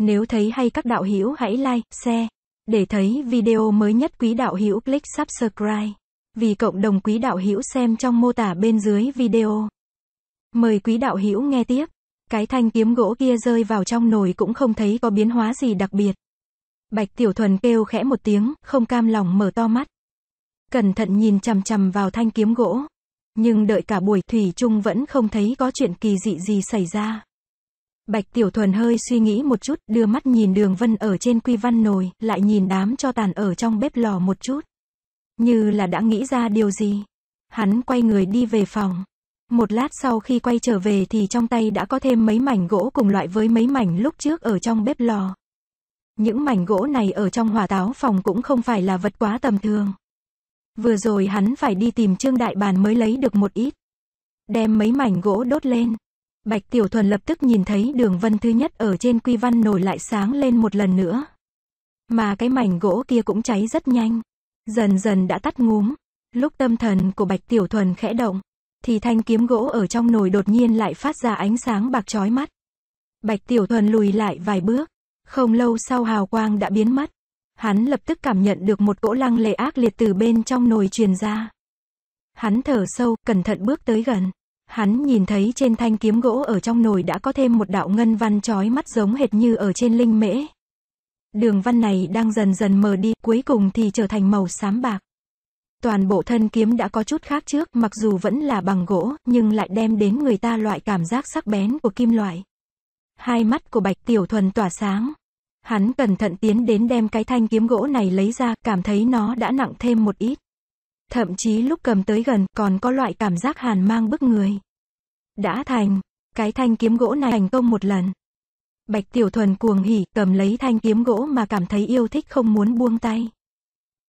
Nếu thấy hay các đạo hữu hãy like, share. Để thấy video mới nhất quý đạo hữu click subscribe. Vì cộng đồng quý đạo hữu xem trong mô tả bên dưới video. Mời quý đạo hữu nghe tiếp. Cái thanh kiếm gỗ kia rơi vào trong nồi cũng không thấy có biến hóa gì đặc biệt. Bạch Tiểu Thuần kêu khẽ một tiếng, không cam lòng mở to mắt. Cẩn thận nhìn chằm chằm vào thanh kiếm gỗ. Nhưng đợi cả buổi Thủy Trung vẫn không thấy có chuyện kỳ dị gì xảy ra. Bạch Tiểu Thuần hơi suy nghĩ một chút, đưa mắt nhìn đường vân ở trên quy văn nồi, lại nhìn đám cho tàn ở trong bếp lò một chút. Như là đã nghĩ ra điều gì. Hắn quay người đi về phòng. Một lát sau khi quay trở về thì trong tay đã có thêm mấy mảnh gỗ cùng loại với mấy mảnh lúc trước ở trong bếp lò. Những mảnh gỗ này ở trong hỏa táo phòng cũng không phải là vật quá tầm thường. Vừa rồi hắn phải đi tìm Trương Đại Bàn mới lấy được một ít. Đem mấy mảnh gỗ đốt lên, Bạch Tiểu Thuần lập tức nhìn thấy đường vân thứ nhất ở trên quy văn nổi lại sáng lên một lần nữa. Mà cái mảnh gỗ kia cũng cháy rất nhanh. Dần dần đã tắt ngúm. Lúc tâm thần của Bạch Tiểu Thuần khẽ động, thì thanh kiếm gỗ ở trong nồi đột nhiên lại phát ra ánh sáng bạc chói mắt. Bạch Tiểu Thuần lùi lại vài bước. Không lâu sau hào quang đã biến mất. Hắn lập tức cảm nhận được một cỗ lăng lệ ác liệt từ bên trong nồi truyền ra. Hắn thở sâu, cẩn thận bước tới gần. Hắn nhìn thấy trên thanh kiếm gỗ ở trong nồi đã có thêm một đạo ngân văn chói mắt giống hệt như ở trên linh mễ. Đường văn này đang dần dần mờ đi, cuối cùng thì trở thành màu xám bạc. Toàn bộ thân kiếm đã có chút khác trước, mặc dù vẫn là bằng gỗ, nhưng lại đem đến người ta loại cảm giác sắc bén của kim loại. Hai mắt của Bạch Tiểu Thuần tỏa sáng. Hắn cẩn thận tiến đến đem cái thanh kiếm gỗ này lấy ra, cảm thấy nó đã nặng thêm một ít. Thậm chí lúc cầm tới gần còn có loại cảm giác hàn mang bức người. Đã thành, cái thanh kiếm gỗ này thành công một lần. Bạch Tiểu Thuần cuồng hỉ, cầm lấy thanh kiếm gỗ mà cảm thấy yêu thích không muốn buông tay.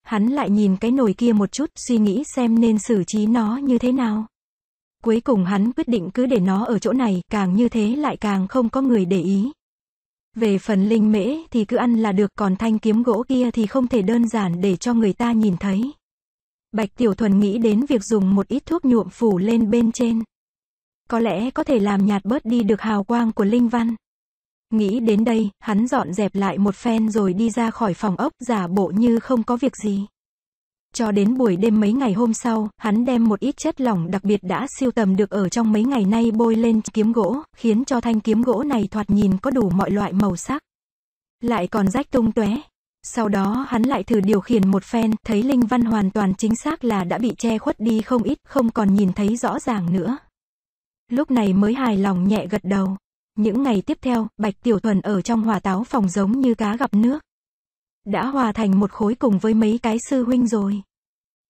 Hắn lại nhìn cái nồi kia một chút, suy nghĩ xem nên xử trí nó như thế nào. Cuối cùng hắn quyết định cứ để nó ở chỗ này, càng như thế lại càng không có người để ý. Về phần linh mễ thì cứ ăn là được, còn thanh kiếm gỗ kia thì không thể đơn giản để cho người ta nhìn thấy. Bạch Tiểu Thuần nghĩ đến việc dùng một ít thuốc nhuộm phủ lên bên trên. Có lẽ có thể làm nhạt bớt đi được hào quang của Linh Văn. Nghĩ đến đây, hắn dọn dẹp lại một phen rồi đi ra khỏi phòng ốc giả bộ như không có việc gì. Cho đến buổi đêm mấy ngày hôm sau, hắn đem một ít chất lỏng đặc biệt đã siêu tầm được ở trong mấy ngày nay bôi lên kiếm gỗ, khiến cho thanh kiếm gỗ này thoạt nhìn có đủ mọi loại màu sắc. Lại còn rách tung tóe, sau đó hắn lại thử điều khiển một phen, thấy Linh Văn hoàn toàn chính xác là đã bị che khuất đi không ít, không còn nhìn thấy rõ ràng nữa. Lúc này mới hài lòng nhẹ gật đầu. Những ngày tiếp theo, Bạch Tiểu Thuần ở trong hòa táo phòng giống như cá gặp nước. Đã hòa thành một khối cùng với mấy cái sư huynh rồi.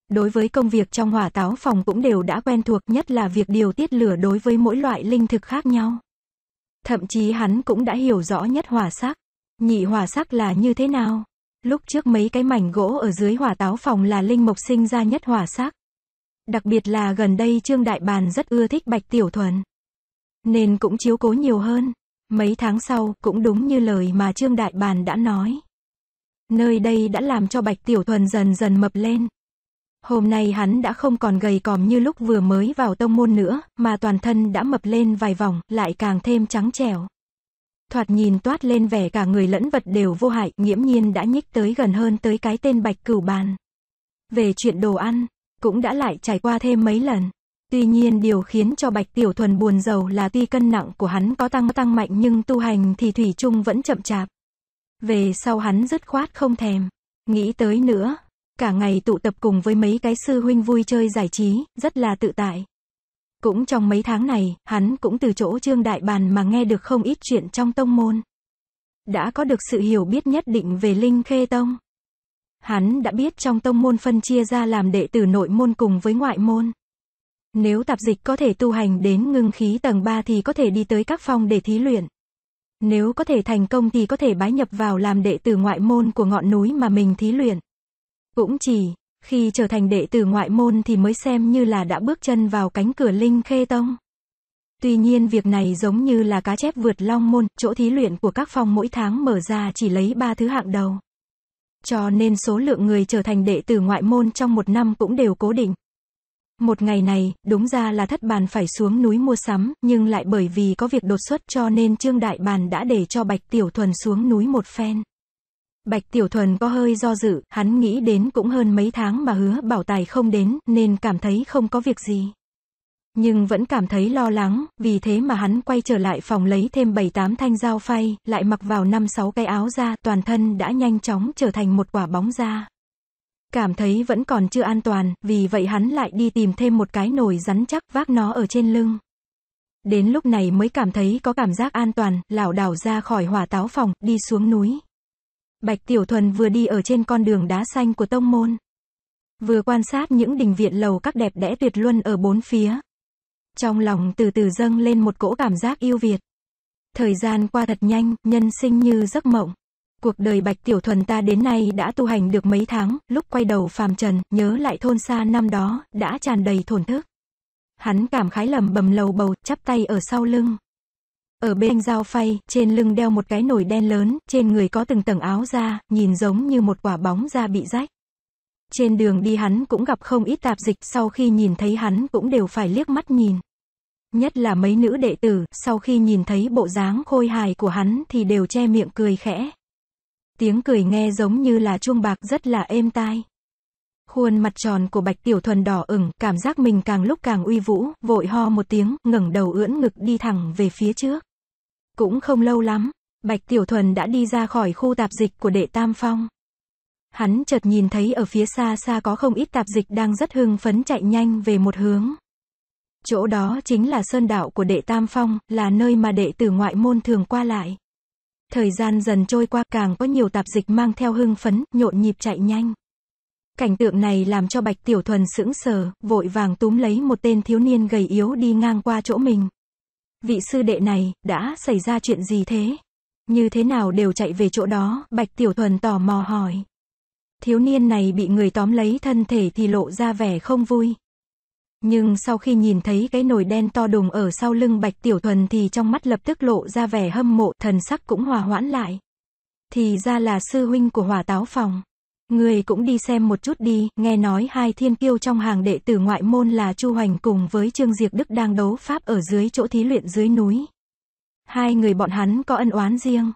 Đối với công việc trong hỏa táo phòng cũng đều đã quen thuộc nhất là việc điều tiết lửa đối với mỗi loại linh thực khác nhau. Thậm chí hắn cũng đã hiểu rõ nhất hỏa sắc. Nhị hỏa sắc là như thế nào? Lúc trước mấy cái mảnh gỗ ở dưới hỏa táo phòng là linh mộc sinh ra nhất hỏa sắc, Đặc biệt là gần đây Trương Đại Bàn rất ưa thích Bạch Tiểu Thuần. Nên cũng chiếu cố nhiều hơn. Mấy tháng sau, cũng đúng như lời mà Trương Đại Bàn đã nói. Nơi đây đã làm cho Bạch Tiểu Thuần dần dần mập lên. Hôm nay hắn đã không còn gầy còm như lúc vừa mới vào tông môn nữa, mà toàn thân đã mập lên vài vòng, lại càng thêm trắng trẻo thoạt nhìn toát lên vẻ cả người lẫn vật đều vô hại, nghiễm nhiên đã nhích tới gần hơn tới cái tên bạch cửu bàn. Về chuyện đồ ăn, cũng đã lại trải qua thêm mấy lần. Tuy nhiên điều khiến cho Bạch Tiểu Thuần buồn giàu là tuy cân nặng của hắn có tăng tăng mạnh nhưng tu hành thì Thủy chung vẫn chậm chạp. Về sau hắn dứt khoát không thèm. Nghĩ tới nữa, cả ngày tụ tập cùng với mấy cái sư huynh vui chơi giải trí, rất là tự tại. Cũng trong mấy tháng này, hắn cũng từ chỗ Trương Đại Bàn mà nghe được không ít chuyện trong tông môn. Đã có được sự hiểu biết nhất định về Linh Khê Tông. Hắn đã biết trong tông môn phân chia ra làm đệ tử nội môn cùng với ngoại môn. Nếu tạp dịch có thể tu hành đến ngưng khí tầng 3 thì có thể đi tới các phòng để thí luyện. Nếu có thể thành công thì có thể bái nhập vào làm đệ tử ngoại môn của ngọn núi mà mình thí luyện. Cũng chỉ, khi trở thành đệ tử ngoại môn thì mới xem như là đã bước chân vào cánh cửa Linh Khê Tông. Tuy nhiên việc này giống như là cá chép vượt long môn, chỗ thí luyện của các phòng mỗi tháng mở ra chỉ lấy ba thứ hạng đầu. Cho nên số lượng người trở thành đệ tử ngoại môn trong một năm cũng đều cố định. Một ngày này, đúng ra là thất bàn phải xuống núi mua sắm, nhưng lại bởi vì có việc đột xuất cho nên Trương Đại Bàn đã để cho Bạch Tiểu Thuần xuống núi một phen. Bạch Tiểu Thuần có hơi do dự, hắn nghĩ đến cũng hơn mấy tháng mà hứa bảo tài không đến, nên cảm thấy không có việc gì. Nhưng vẫn cảm thấy lo lắng, vì thế mà hắn quay trở lại phòng lấy thêm 7-8 thanh dao phay, lại mặc vào 5-6 cái áo da, toàn thân đã nhanh chóng trở thành một quả bóng da. Cảm thấy vẫn còn chưa an toàn, vì vậy hắn lại đi tìm thêm một cái nồi rắn chắc vác nó ở trên lưng. Đến lúc này mới cảm thấy có cảm giác an toàn, lảo đảo ra khỏi hỏa táo phòng, đi xuống núi. Bạch Tiểu Thuần vừa đi ở trên con đường đá xanh của tông môn. Vừa quan sát những đình viện lầu các đẹp đẽ tuyệt luân ở bốn phía. Trong lòng từ từ dâng lên một cỗ cảm giác yêu Việt. Thời gian qua thật nhanh, nhân sinh như giấc mộng. Cuộc đời Bạch Tiểu Thuần ta đến nay đã tu hành được mấy tháng, lúc quay đầu phàm trần, nhớ lại thôn xa năm đó, đã tràn đầy thổn thức. Hắn cảm khái lầm bầm lầu bầu, chắp tay ở sau lưng. Ở bên dao phay, trên lưng đeo một cái nồi đen lớn, trên người có từng tầng áo da, nhìn giống như một quả bóng da bị rách. Trên đường đi hắn cũng gặp không ít tạp dịch, sau khi nhìn thấy hắn cũng đều phải liếc mắt nhìn. Nhất là mấy nữ đệ tử, sau khi nhìn thấy bộ dáng khôi hài của hắn thì đều che miệng cười khẽ. Tiếng cười nghe giống như là chuông bạc rất là êm tai. Khuôn mặt tròn của Bạch Tiểu Thuần đỏ ửng, cảm giác mình càng lúc càng uy vũ, vội ho một tiếng, ngẩng đầu ưỡn ngực đi thẳng về phía trước. Cũng không lâu lắm, Bạch Tiểu Thuần đã đi ra khỏi khu tạp dịch của đệ Tam Phong. Hắn chợt nhìn thấy ở phía xa xa có không ít tạp dịch đang rất hưng phấn chạy nhanh về một hướng. Chỗ đó chính là sơn đạo của đệ Tam Phong, là nơi mà đệ tử ngoại môn thường qua lại. Thời gian dần trôi qua càng có nhiều tạp dịch mang theo hưng phấn, nhộn nhịp chạy nhanh. Cảnh tượng này làm cho Bạch Tiểu Thuần sững sờ, vội vàng túm lấy một tên thiếu niên gầy yếu đi ngang qua chỗ mình, vị sư đệ này, đã xảy ra chuyện gì thế? Như thế nào đều chạy về chỗ đó, Bạch Tiểu Thuần tò mò hỏi. Thiếu niên này bị người tóm lấy thân thể thì lộ ra vẻ không vui. Nhưng sau khi nhìn thấy cái nồi đen to đùng ở sau lưng Bạch Tiểu Thuần thì trong mắt lập tức lộ ra vẻ hâm mộ, thần sắc cũng hòa hoãn lại. Thì ra là sư huynh của hòa táo phòng. Người cũng đi xem một chút đi, nghe nói hai thiên kiêu trong hàng đệ tử ngoại môn là Chu Hoành cùng với Trương Diệp Đức đang đấu pháp ở dưới chỗ thí luyện dưới núi. Hai người bọn hắn có ân oán riêng.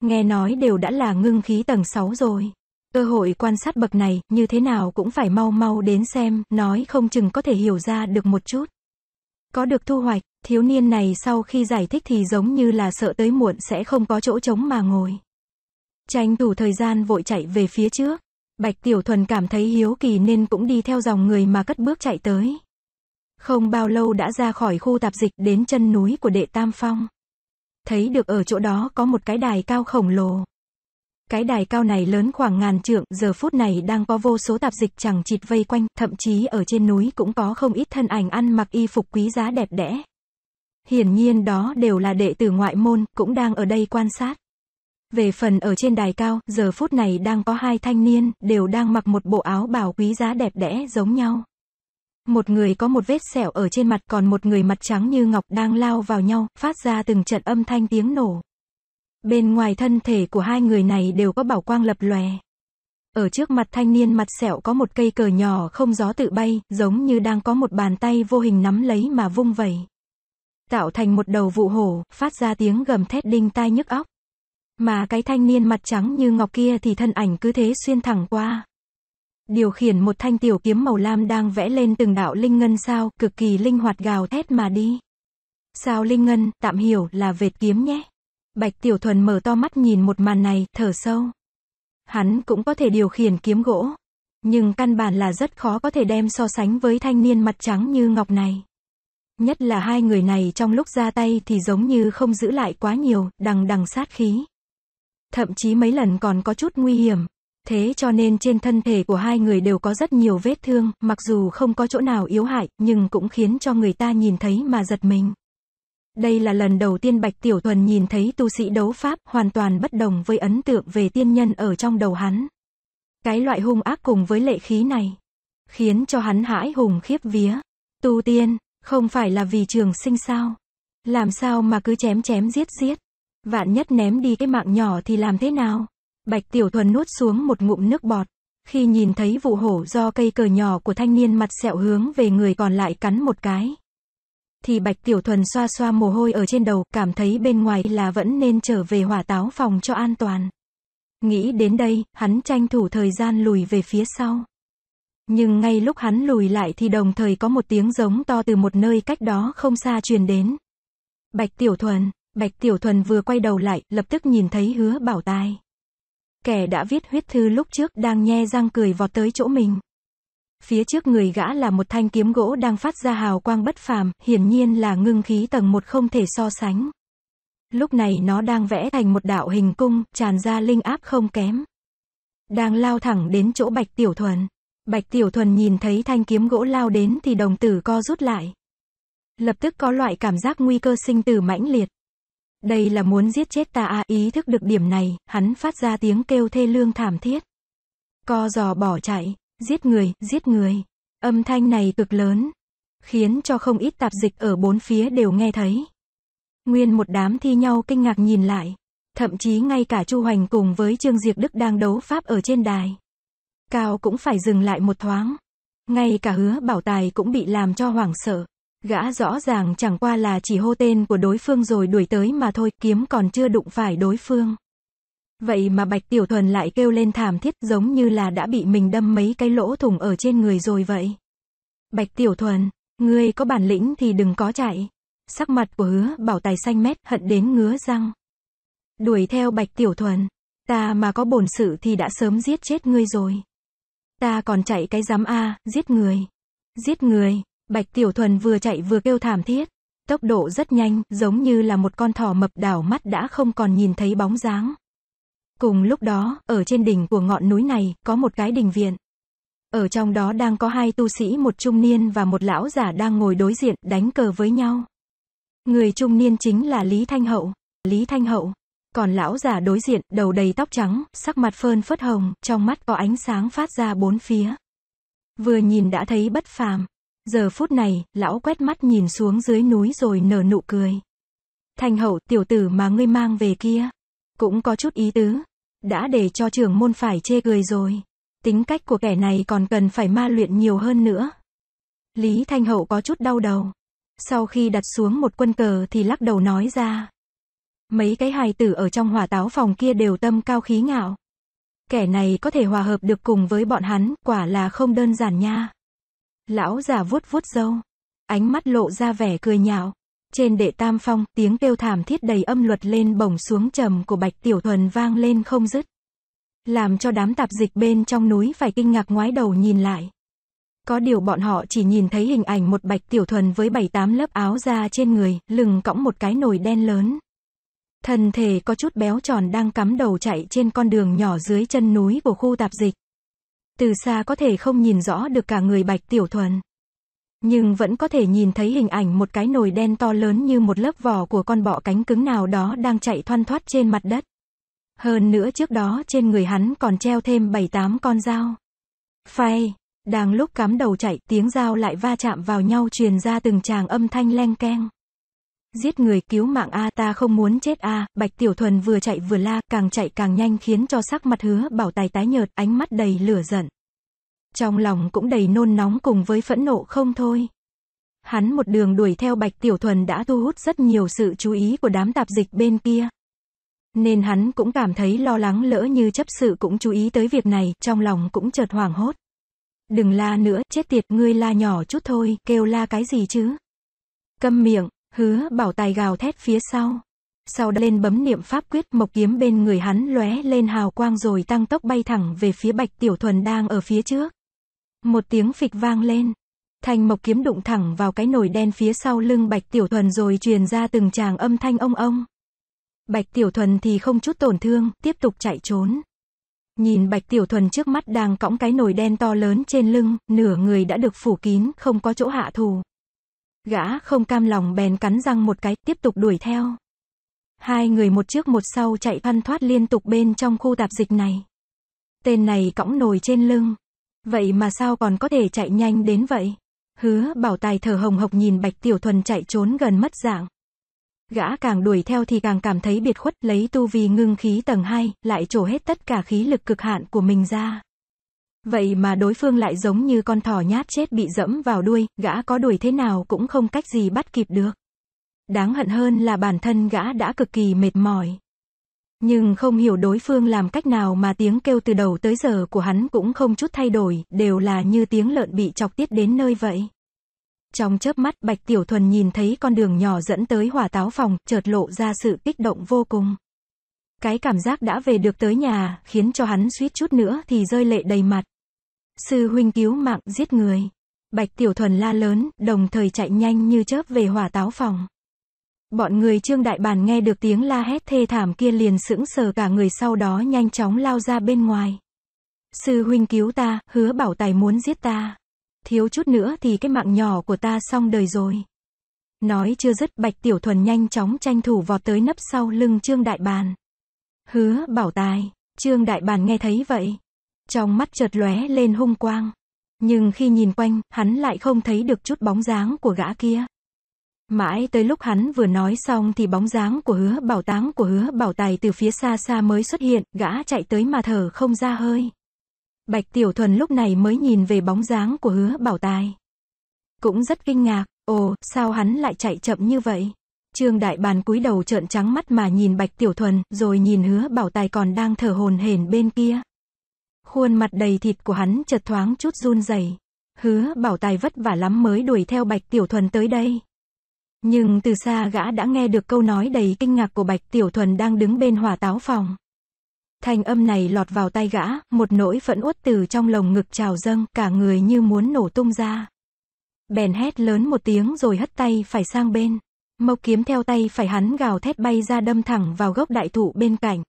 Nghe nói đều đã là ngưng khí tầng 6 rồi. Cơ hội quan sát bậc này, như thế nào cũng phải mau mau đến xem, nói không chừng có thể hiểu ra được một chút. Có được thu hoạch, thiếu niên này sau khi giải thích thì giống như là sợ tới muộn sẽ không có chỗ trống mà ngồi. Tranh thủ thời gian vội chạy về phía trước. Bạch Tiểu Thuần cảm thấy hiếu kỳ nên cũng đi theo dòng người mà cất bước chạy tới. Không bao lâu đã ra khỏi khu tạp dịch đến chân núi của đệ Tam Phong. Thấy được ở chỗ đó có một cái đài cao khổng lồ. Cái đài cao này lớn khoảng ngàn trượng, giờ phút này đang có vô số tạp dịch chẳng chịt vây quanh, thậm chí ở trên núi cũng có không ít thân ảnh ăn mặc y phục quý giá đẹp đẽ. Hiển nhiên đó đều là đệ tử ngoại môn, cũng đang ở đây quan sát. Về phần ở trên đài cao, giờ phút này đang có hai thanh niên, đều đang mặc một bộ áo bảo quý giá đẹp đẽ giống nhau. Một người có một vết sẹo ở trên mặt còn một người mặt trắng như ngọc đang lao vào nhau, phát ra từng trận âm thanh tiếng nổ. Bên ngoài thân thể của hai người này đều có bảo quang lập lòe. Ở trước mặt thanh niên mặt sẹo có một cây cờ nhỏ không gió tự bay, giống như đang có một bàn tay vô hình nắm lấy mà vung vẩy. Tạo thành một đầu vụ hổ, phát ra tiếng gầm thét đinh tai nhức óc. Mà cái thanh niên mặt trắng như ngọc kia thì thân ảnh cứ thế xuyên thẳng qua. Điều khiển một thanh tiểu kiếm màu lam đang vẽ lên từng đạo linh ngân sao, cực kỳ linh hoạt gào thét mà đi. Sao linh ngân, tạm hiểu là vệt kiếm nhé. Bạch Tiểu Thuần mở to mắt nhìn một màn này, thở sâu. Hắn cũng có thể điều khiển kiếm gỗ. Nhưng căn bản là rất khó có thể đem so sánh với thanh niên mặt trắng như ngọc này. Nhất là hai người này trong lúc ra tay thì giống như không giữ lại quá nhiều, đằng đằng sát khí thậm chí mấy lần còn có chút nguy hiểm. Thế cho nên trên thân thể của hai người đều có rất nhiều vết thương, mặc dù không có chỗ nào yếu hại, nhưng cũng khiến cho người ta nhìn thấy mà giật mình. Đây là lần đầu tiên Bạch Tiểu Thuần nhìn thấy tu sĩ đấu pháp, hoàn toàn bất đồng với ấn tượng về tiên nhân ở trong đầu hắn. Cái loại hung ác cùng với lệ khí này, khiến cho hắn hãi hùng khiếp vía. Tu tiên, không phải là vì trường sinh sao? Làm sao mà cứ chém chém giết giết? Vạn nhất ném đi cái mạng nhỏ thì làm thế nào? Bạch Tiểu Thuần nuốt xuống một ngụm nước bọt. Khi nhìn thấy vụ hổ do cây cờ nhỏ của thanh niên mặt sẹo hướng về người còn lại cắn một cái. Thì Bạch Tiểu Thuần xoa xoa mồ hôi ở trên đầu, cảm thấy bên ngoài là vẫn nên trở về hỏa táo phòng cho an toàn. Nghĩ đến đây, hắn tranh thủ thời gian lùi về phía sau. Nhưng ngay lúc hắn lùi lại thì đồng thời có một tiếng giống to từ một nơi cách đó không xa truyền đến. Bạch Tiểu Thuần, Bạch Tiểu Thuần vừa quay đầu lại, lập tức nhìn thấy hứa bảo tai. Kẻ đã viết huyết thư lúc trước đang nhe răng cười vọt tới chỗ mình. Phía trước người gã là một thanh kiếm gỗ đang phát ra hào quang bất phàm, hiển nhiên là ngưng khí tầng một không thể so sánh. Lúc này nó đang vẽ thành một đạo hình cung, tràn ra linh áp không kém. Đang lao thẳng đến chỗ Bạch Tiểu Thuần. Bạch Tiểu Thuần nhìn thấy thanh kiếm gỗ lao đến thì đồng tử co rút lại. Lập tức có loại cảm giác nguy cơ sinh tử mãnh liệt. Đây là muốn giết chết ta à, ý thức được điểm này, hắn phát ra tiếng kêu thê lương thảm thiết. Co giò bỏ chạy, giết người, giết người. Âm thanh này cực lớn, khiến cho không ít tạp dịch ở bốn phía đều nghe thấy. Nguyên một đám thi nhau kinh ngạc nhìn lại, thậm chí ngay cả Chu Hoành cùng với Trương diệt Đức đang đấu pháp ở trên đài. Cao cũng phải dừng lại một thoáng, ngay cả hứa bảo tài cũng bị làm cho hoảng sợ. Gã rõ ràng chẳng qua là chỉ hô tên của đối phương rồi đuổi tới mà thôi, kiếm còn chưa đụng phải đối phương. Vậy mà Bạch Tiểu Thuần lại kêu lên thảm thiết giống như là đã bị mình đâm mấy cái lỗ thủng ở trên người rồi vậy. Bạch Tiểu Thuần, ngươi có bản lĩnh thì đừng có chạy. Sắc mặt của hứa bảo tài xanh mét hận đến ngứa răng. Đuổi theo Bạch Tiểu Thuần, ta mà có bổn sự thì đã sớm giết chết ngươi rồi. Ta còn chạy cái dám a, giết người. Giết người, Bạch Tiểu Thuần vừa chạy vừa kêu thảm thiết. Tốc độ rất nhanh, giống như là một con thỏ mập đảo mắt đã không còn nhìn thấy bóng dáng. Cùng lúc đó, ở trên đỉnh của ngọn núi này, có một cái đình viện. Ở trong đó đang có hai tu sĩ một trung niên và một lão giả đang ngồi đối diện, đánh cờ với nhau. Người trung niên chính là Lý Thanh Hậu. Lý Thanh Hậu. Còn lão giả đối diện, đầu đầy tóc trắng, sắc mặt phơn phớt hồng, trong mắt có ánh sáng phát ra bốn phía. Vừa nhìn đã thấy bất phàm. Giờ phút này, lão quét mắt nhìn xuống dưới núi rồi nở nụ cười. Thành hậu tiểu tử mà ngươi mang về kia, cũng có chút ý tứ. Đã để cho trưởng môn phải chê cười rồi. Tính cách của kẻ này còn cần phải ma luyện nhiều hơn nữa. Lý Thanh Hậu có chút đau đầu. Sau khi đặt xuống một quân cờ thì lắc đầu nói ra. Mấy cái hài tử ở trong hỏa táo phòng kia đều tâm cao khí ngạo. Kẻ này có thể hòa hợp được cùng với bọn hắn, quả là không đơn giản nha. Lão già vuốt vuốt râu. Ánh mắt lộ ra vẻ cười nhạo. Trên đệ tam phong, tiếng kêu thảm thiết đầy âm luật lên bổng xuống trầm của Bạch Tiểu Thuần vang lên không dứt. Làm cho đám tạp dịch bên trong núi phải kinh ngạc ngoái đầu nhìn lại. Có điều bọn họ chỉ nhìn thấy hình ảnh một Bạch Tiểu Thuần với bảy tám lớp áo da trên người, lưng cõng một cái nồi đen lớn. Thân thể có chút béo tròn đang cắm đầu chạy trên con đường nhỏ dưới chân núi của khu tạp dịch. Từ xa có thể không nhìn rõ được cả người Bạch Tiểu Thuần. Nhưng vẫn có thể nhìn thấy hình ảnh một cái nồi đen to lớn như một lớp vỏ của con bọ cánh cứng nào đó đang chạy thoăn thoát trên mặt đất. Hơn nữa trước đó trên người hắn còn treo thêm 7-8 con dao. phay đang lúc cắm đầu chạy tiếng dao lại va chạm vào nhau truyền ra từng tràng âm thanh leng keng. Giết người cứu mạng A ta không muốn chết A, Bạch Tiểu Thuần vừa chạy vừa la, càng chạy càng nhanh khiến cho sắc mặt hứa bảo tài tái nhợt, ánh mắt đầy lửa giận. Trong lòng cũng đầy nôn nóng cùng với phẫn nộ không thôi. Hắn một đường đuổi theo Bạch Tiểu Thuần đã thu hút rất nhiều sự chú ý của đám tạp dịch bên kia. Nên hắn cũng cảm thấy lo lắng lỡ như chấp sự cũng chú ý tới việc này, trong lòng cũng chợt hoảng hốt. Đừng la nữa, chết tiệt, ngươi la nhỏ chút thôi, kêu la cái gì chứ? Câm miệng, Hứa bảo tài gào thét phía sau. Sau đó lên bấm niệm pháp quyết mộc kiếm bên người hắn lóe lên hào quang rồi tăng tốc bay thẳng về phía bạch tiểu thuần đang ở phía trước. Một tiếng phịch vang lên. Thanh mộc kiếm đụng thẳng vào cái nồi đen phía sau lưng bạch tiểu thuần rồi truyền ra từng tràng âm thanh ông ông. Bạch tiểu thuần thì không chút tổn thương, tiếp tục chạy trốn. Nhìn bạch tiểu thuần trước mắt đang cõng cái nồi đen to lớn trên lưng, nửa người đã được phủ kín, không có chỗ hạ thù. Gã không cam lòng bèn cắn răng một cái, tiếp tục đuổi theo. Hai người một trước một sau chạy văn thoát liên tục bên trong khu tạp dịch này. Tên này cõng nồi trên lưng. Vậy mà sao còn có thể chạy nhanh đến vậy? Hứa bảo tài thở hồng hộc nhìn Bạch Tiểu Thuần chạy trốn gần mất dạng. Gã càng đuổi theo thì càng cảm thấy biệt khuất, lấy tu vi ngưng khí tầng 2, lại trổ hết tất cả khí lực cực hạn của mình ra. Vậy mà đối phương lại giống như con thỏ nhát chết bị dẫm vào đuôi, gã có đuổi thế nào cũng không cách gì bắt kịp được. Đáng hận hơn là bản thân gã đã cực kỳ mệt mỏi. Nhưng không hiểu đối phương làm cách nào mà tiếng kêu từ đầu tới giờ của hắn cũng không chút thay đổi, đều là như tiếng lợn bị chọc tiết đến nơi vậy. Trong chớp mắt Bạch Tiểu Thuần nhìn thấy con đường nhỏ dẫn tới hỏa táo phòng, chợt lộ ra sự kích động vô cùng. Cái cảm giác đã về được tới nhà, khiến cho hắn suýt chút nữa thì rơi lệ đầy mặt. Sư huynh cứu mạng giết người. Bạch Tiểu Thuần la lớn, đồng thời chạy nhanh như chớp về hỏa táo phòng. Bọn người Trương Đại Bàn nghe được tiếng la hét thê thảm kia liền sững sờ cả người sau đó nhanh chóng lao ra bên ngoài. Sư huynh cứu ta, hứa bảo tài muốn giết ta. Thiếu chút nữa thì cái mạng nhỏ của ta xong đời rồi. Nói chưa dứt Bạch Tiểu Thuần nhanh chóng tranh thủ vọt tới nấp sau lưng Trương Đại Bàn. Hứa bảo tài, Trương Đại Bàn nghe thấy vậy, trong mắt chợt lóe lên hung quang. Nhưng khi nhìn quanh, hắn lại không thấy được chút bóng dáng của gã kia. Mãi tới lúc hắn vừa nói xong thì bóng dáng của hứa bảo táng của hứa bảo tài từ phía xa xa mới xuất hiện, gã chạy tới mà thở không ra hơi. Bạch Tiểu Thuần lúc này mới nhìn về bóng dáng của hứa bảo tài. Cũng rất kinh ngạc, ồ, sao hắn lại chạy chậm như vậy? Trương Đại Bàn cúi đầu trợn trắng mắt mà nhìn Bạch Tiểu Thuần, rồi nhìn hứa bảo tài còn đang thở hồn hển bên kia. Khuôn mặt đầy thịt của hắn chợt thoáng chút run rẩy. Hứa bảo tài vất vả lắm mới đuổi theo Bạch Tiểu Thuần tới đây. Nhưng từ xa gã đã nghe được câu nói đầy kinh ngạc của Bạch Tiểu Thuần đang đứng bên hỏa táo phòng. Thanh âm này lọt vào tay gã, một nỗi phẫn uất từ trong lồng ngực trào dâng, cả người như muốn nổ tung ra. Bèn hét lớn một tiếng rồi hất tay phải sang bên. Mộc kiếm theo tay phải hắn gào thét bay ra đâm thẳng vào gốc đại thụ bên cạnh.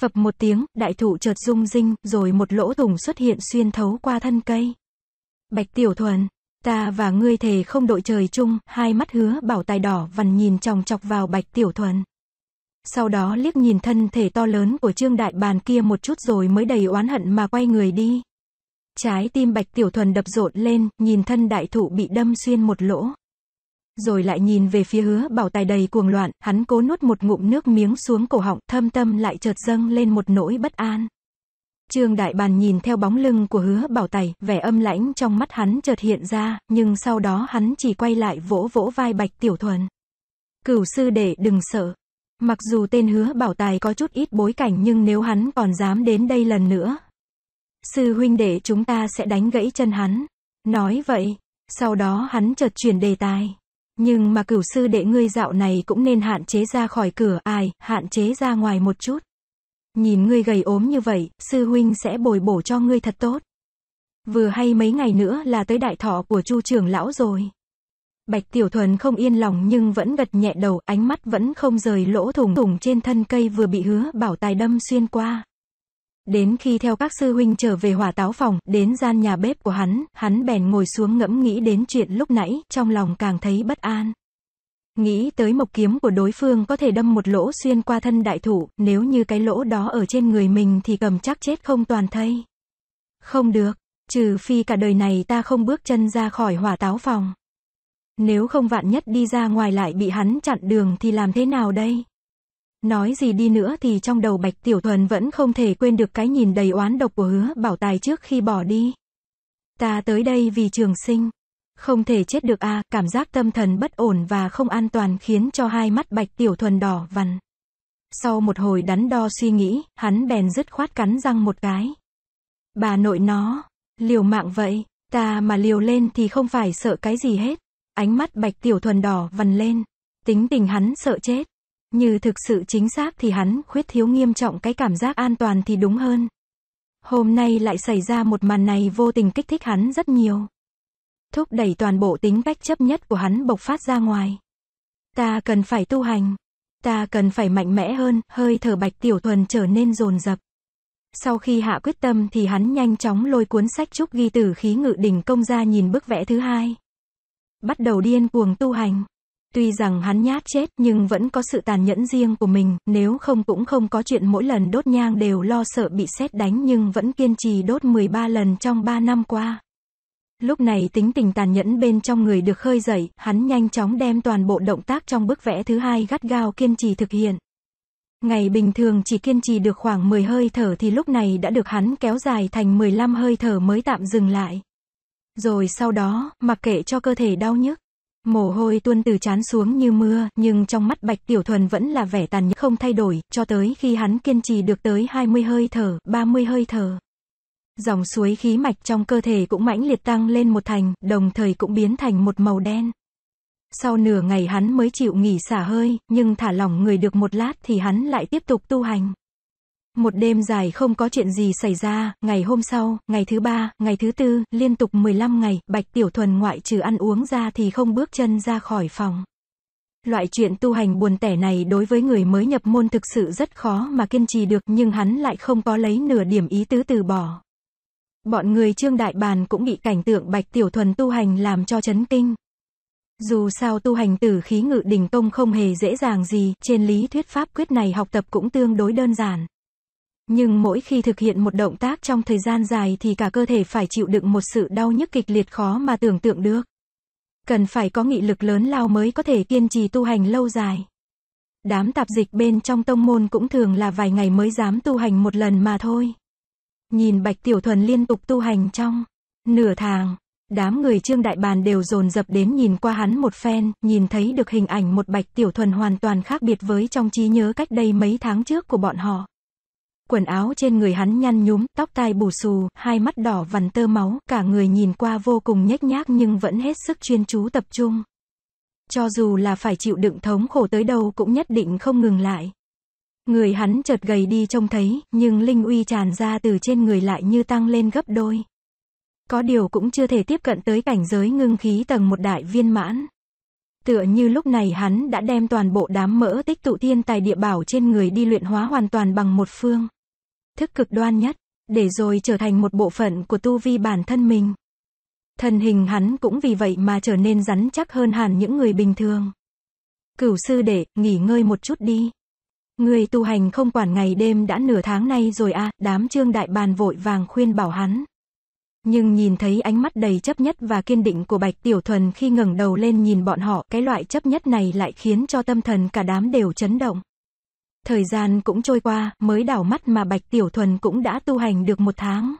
Phập một tiếng, đại thụ chợt rung rinh, rồi một lỗ thủng xuất hiện xuyên thấu qua thân cây. Bạch Tiểu Thuần, ta và ngươi thề không đội trời chung, hai mắt hứa bảo tài đỏ vằn nhìn chòng chọc vào Bạch Tiểu Thuần. Sau đó liếc nhìn thân thể to lớn của Trương Đại Bàn kia một chút rồi mới đầy oán hận mà quay người đi. Trái tim Bạch Tiểu Thuần đập rộn lên, nhìn thân đại thụ bị đâm xuyên một lỗ rồi lại nhìn về phía hứa bảo tài đầy cuồng loạn, hắn cố nuốt một ngụm nước miếng xuống cổ họng, thâm tâm lại chợt dâng lên một nỗi bất an. Trương Đại Bàn nhìn theo bóng lưng của hứa bảo tài, vẻ âm lãnh trong mắt hắn chợt hiện ra, nhưng sau đó hắn chỉ quay lại vỗ vỗ vai bạch tiểu thuần. Cửu sư đệ đừng sợ. Mặc dù tên hứa bảo tài có chút ít bối cảnh nhưng nếu hắn còn dám đến đây lần nữa. Sư huynh đệ chúng ta sẽ đánh gãy chân hắn. Nói vậy, sau đó hắn chợt chuyển đề tài. Nhưng mà cửu sư đệ ngươi dạo này cũng nên hạn chế ra khỏi cửa ai, hạn chế ra ngoài một chút. Nhìn ngươi gầy ốm như vậy, sư huynh sẽ bồi bổ cho ngươi thật tốt. Vừa hay mấy ngày nữa là tới đại thọ của chu trưởng lão rồi. Bạch Tiểu Thuần không yên lòng nhưng vẫn gật nhẹ đầu, ánh mắt vẫn không rời lỗ thủng thủng trên thân cây vừa bị hứa bảo tài đâm xuyên qua. Đến khi theo các sư huynh trở về hỏa táo phòng, đến gian nhà bếp của hắn, hắn bèn ngồi xuống ngẫm nghĩ đến chuyện lúc nãy, trong lòng càng thấy bất an. Nghĩ tới mộc kiếm của đối phương có thể đâm một lỗ xuyên qua thân đại thủ, nếu như cái lỗ đó ở trên người mình thì cầm chắc chết không toàn thây. Không được, trừ phi cả đời này ta không bước chân ra khỏi hỏa táo phòng. Nếu không vạn nhất đi ra ngoài lại bị hắn chặn đường thì làm thế nào đây? Nói gì đi nữa thì trong đầu Bạch Tiểu Thuần vẫn không thể quên được cái nhìn đầy oán độc của hứa bảo tài trước khi bỏ đi. Ta tới đây vì trường sinh. Không thể chết được a à, cảm giác tâm thần bất ổn và không an toàn khiến cho hai mắt Bạch Tiểu Thuần đỏ vằn. Sau một hồi đắn đo suy nghĩ, hắn bèn dứt khoát cắn răng một cái. Bà nội nó, liều mạng vậy, ta mà liều lên thì không phải sợ cái gì hết. Ánh mắt Bạch Tiểu Thuần đỏ vằn lên. Tính tình hắn sợ chết, như thực sự chính xác thì hắn khuyết thiếu nghiêm trọng cái cảm giác an toàn thì đúng hơn. Hôm nay lại xảy ra một màn này vô tình kích thích hắn rất nhiều. Thúc đẩy toàn bộ tính cách chấp nhất của hắn bộc phát ra ngoài. Ta cần phải tu hành. Ta cần phải mạnh mẽ hơn, hơi thở bạch tiểu thuần trở nên rồn rập. Sau khi hạ quyết tâm thì hắn nhanh chóng lôi cuốn sách trúc ghi tử khí ngự đỉnh công ra nhìn bức vẽ thứ hai. Bắt đầu điên cuồng tu hành. Tuy rằng hắn nhát chết nhưng vẫn có sự tàn nhẫn riêng của mình, nếu không cũng không có chuyện mỗi lần đốt nhang đều lo sợ bị xét đánh nhưng vẫn kiên trì đốt 13 lần trong 3 năm qua. Lúc này tính tình tàn nhẫn bên trong người được khơi dậy, hắn nhanh chóng đem toàn bộ động tác trong bức vẽ thứ hai gắt gao kiên trì thực hiện. Ngày bình thường chỉ kiên trì được khoảng 10 hơi thở thì lúc này đã được hắn kéo dài thành 15 hơi thở mới tạm dừng lại. Rồi sau đó, mặc kệ cho cơ thể đau nhức. Mồ hôi tuôn từ chán xuống như mưa, nhưng trong mắt Bạch Tiểu Thuần vẫn là vẻ tàn nhẫn không thay đổi, cho tới khi hắn kiên trì được tới 20 hơi thở, 30 hơi thở. Dòng suối khí mạch trong cơ thể cũng mãnh liệt tăng lên một thành, đồng thời cũng biến thành một màu đen. Sau nửa ngày hắn mới chịu nghỉ xả hơi, nhưng thả lỏng người được một lát thì hắn lại tiếp tục tu hành. Một đêm dài không có chuyện gì xảy ra, ngày hôm sau, ngày thứ ba, ngày thứ tư, liên tục 15 ngày, Bạch Tiểu Thuần ngoại trừ ăn uống ra thì không bước chân ra khỏi phòng. Loại chuyện tu hành buồn tẻ này đối với người mới nhập môn thực sự rất khó mà kiên trì được nhưng hắn lại không có lấy nửa điểm ý tứ từ bỏ. Bọn người Trương Đại Bàn cũng bị cảnh tượng Bạch Tiểu Thuần tu hành làm cho chấn kinh. Dù sao tu hành tử khí ngự đỉnh công không hề dễ dàng gì, trên lý thuyết pháp quyết này học tập cũng tương đối đơn giản. Nhưng mỗi khi thực hiện một động tác trong thời gian dài thì cả cơ thể phải chịu đựng một sự đau nhức kịch liệt khó mà tưởng tượng được. Cần phải có nghị lực lớn lao mới có thể kiên trì tu hành lâu dài. Đám tạp dịch bên trong tông môn cũng thường là vài ngày mới dám tu hành một lần mà thôi. Nhìn Bạch Tiểu Thuần liên tục tu hành trong nửa tháng, đám người Trương Đại Bàn đều dồn dập đến nhìn qua hắn một phen, nhìn thấy được hình ảnh một Bạch Tiểu Thuần hoàn toàn khác biệt với trong trí nhớ cách đây mấy tháng trước của bọn họ quần áo trên người hắn nhăn nhúm, tóc tai bù xù, hai mắt đỏ vằn tơ máu, cả người nhìn qua vô cùng nhếch nhác nhưng vẫn hết sức chuyên chú tập trung. Cho dù là phải chịu đựng thống khổ tới đâu cũng nhất định không ngừng lại. Người hắn chợt gầy đi trông thấy, nhưng linh uy tràn ra từ trên người lại như tăng lên gấp đôi. Có điều cũng chưa thể tiếp cận tới cảnh giới ngưng khí tầng một đại viên mãn. Tựa như lúc này hắn đã đem toàn bộ đám mỡ tích tụ thiên tài địa bảo trên người đi luyện hóa hoàn toàn bằng một phương thức cực đoan nhất, để rồi trở thành một bộ phận của tu vi bản thân mình. Thân hình hắn cũng vì vậy mà trở nên rắn chắc hơn hẳn những người bình thường. Cửu sư đệ, nghỉ ngơi một chút đi. Người tu hành không quản ngày đêm đã nửa tháng nay rồi à, đám trương đại bàn vội vàng khuyên bảo hắn. Nhưng nhìn thấy ánh mắt đầy chấp nhất và kiên định của Bạch Tiểu Thuần khi ngẩng đầu lên nhìn bọn họ, cái loại chấp nhất này lại khiến cho tâm thần cả đám đều chấn động. Thời gian cũng trôi qua, mới đảo mắt mà Bạch Tiểu Thuần cũng đã tu hành được một tháng.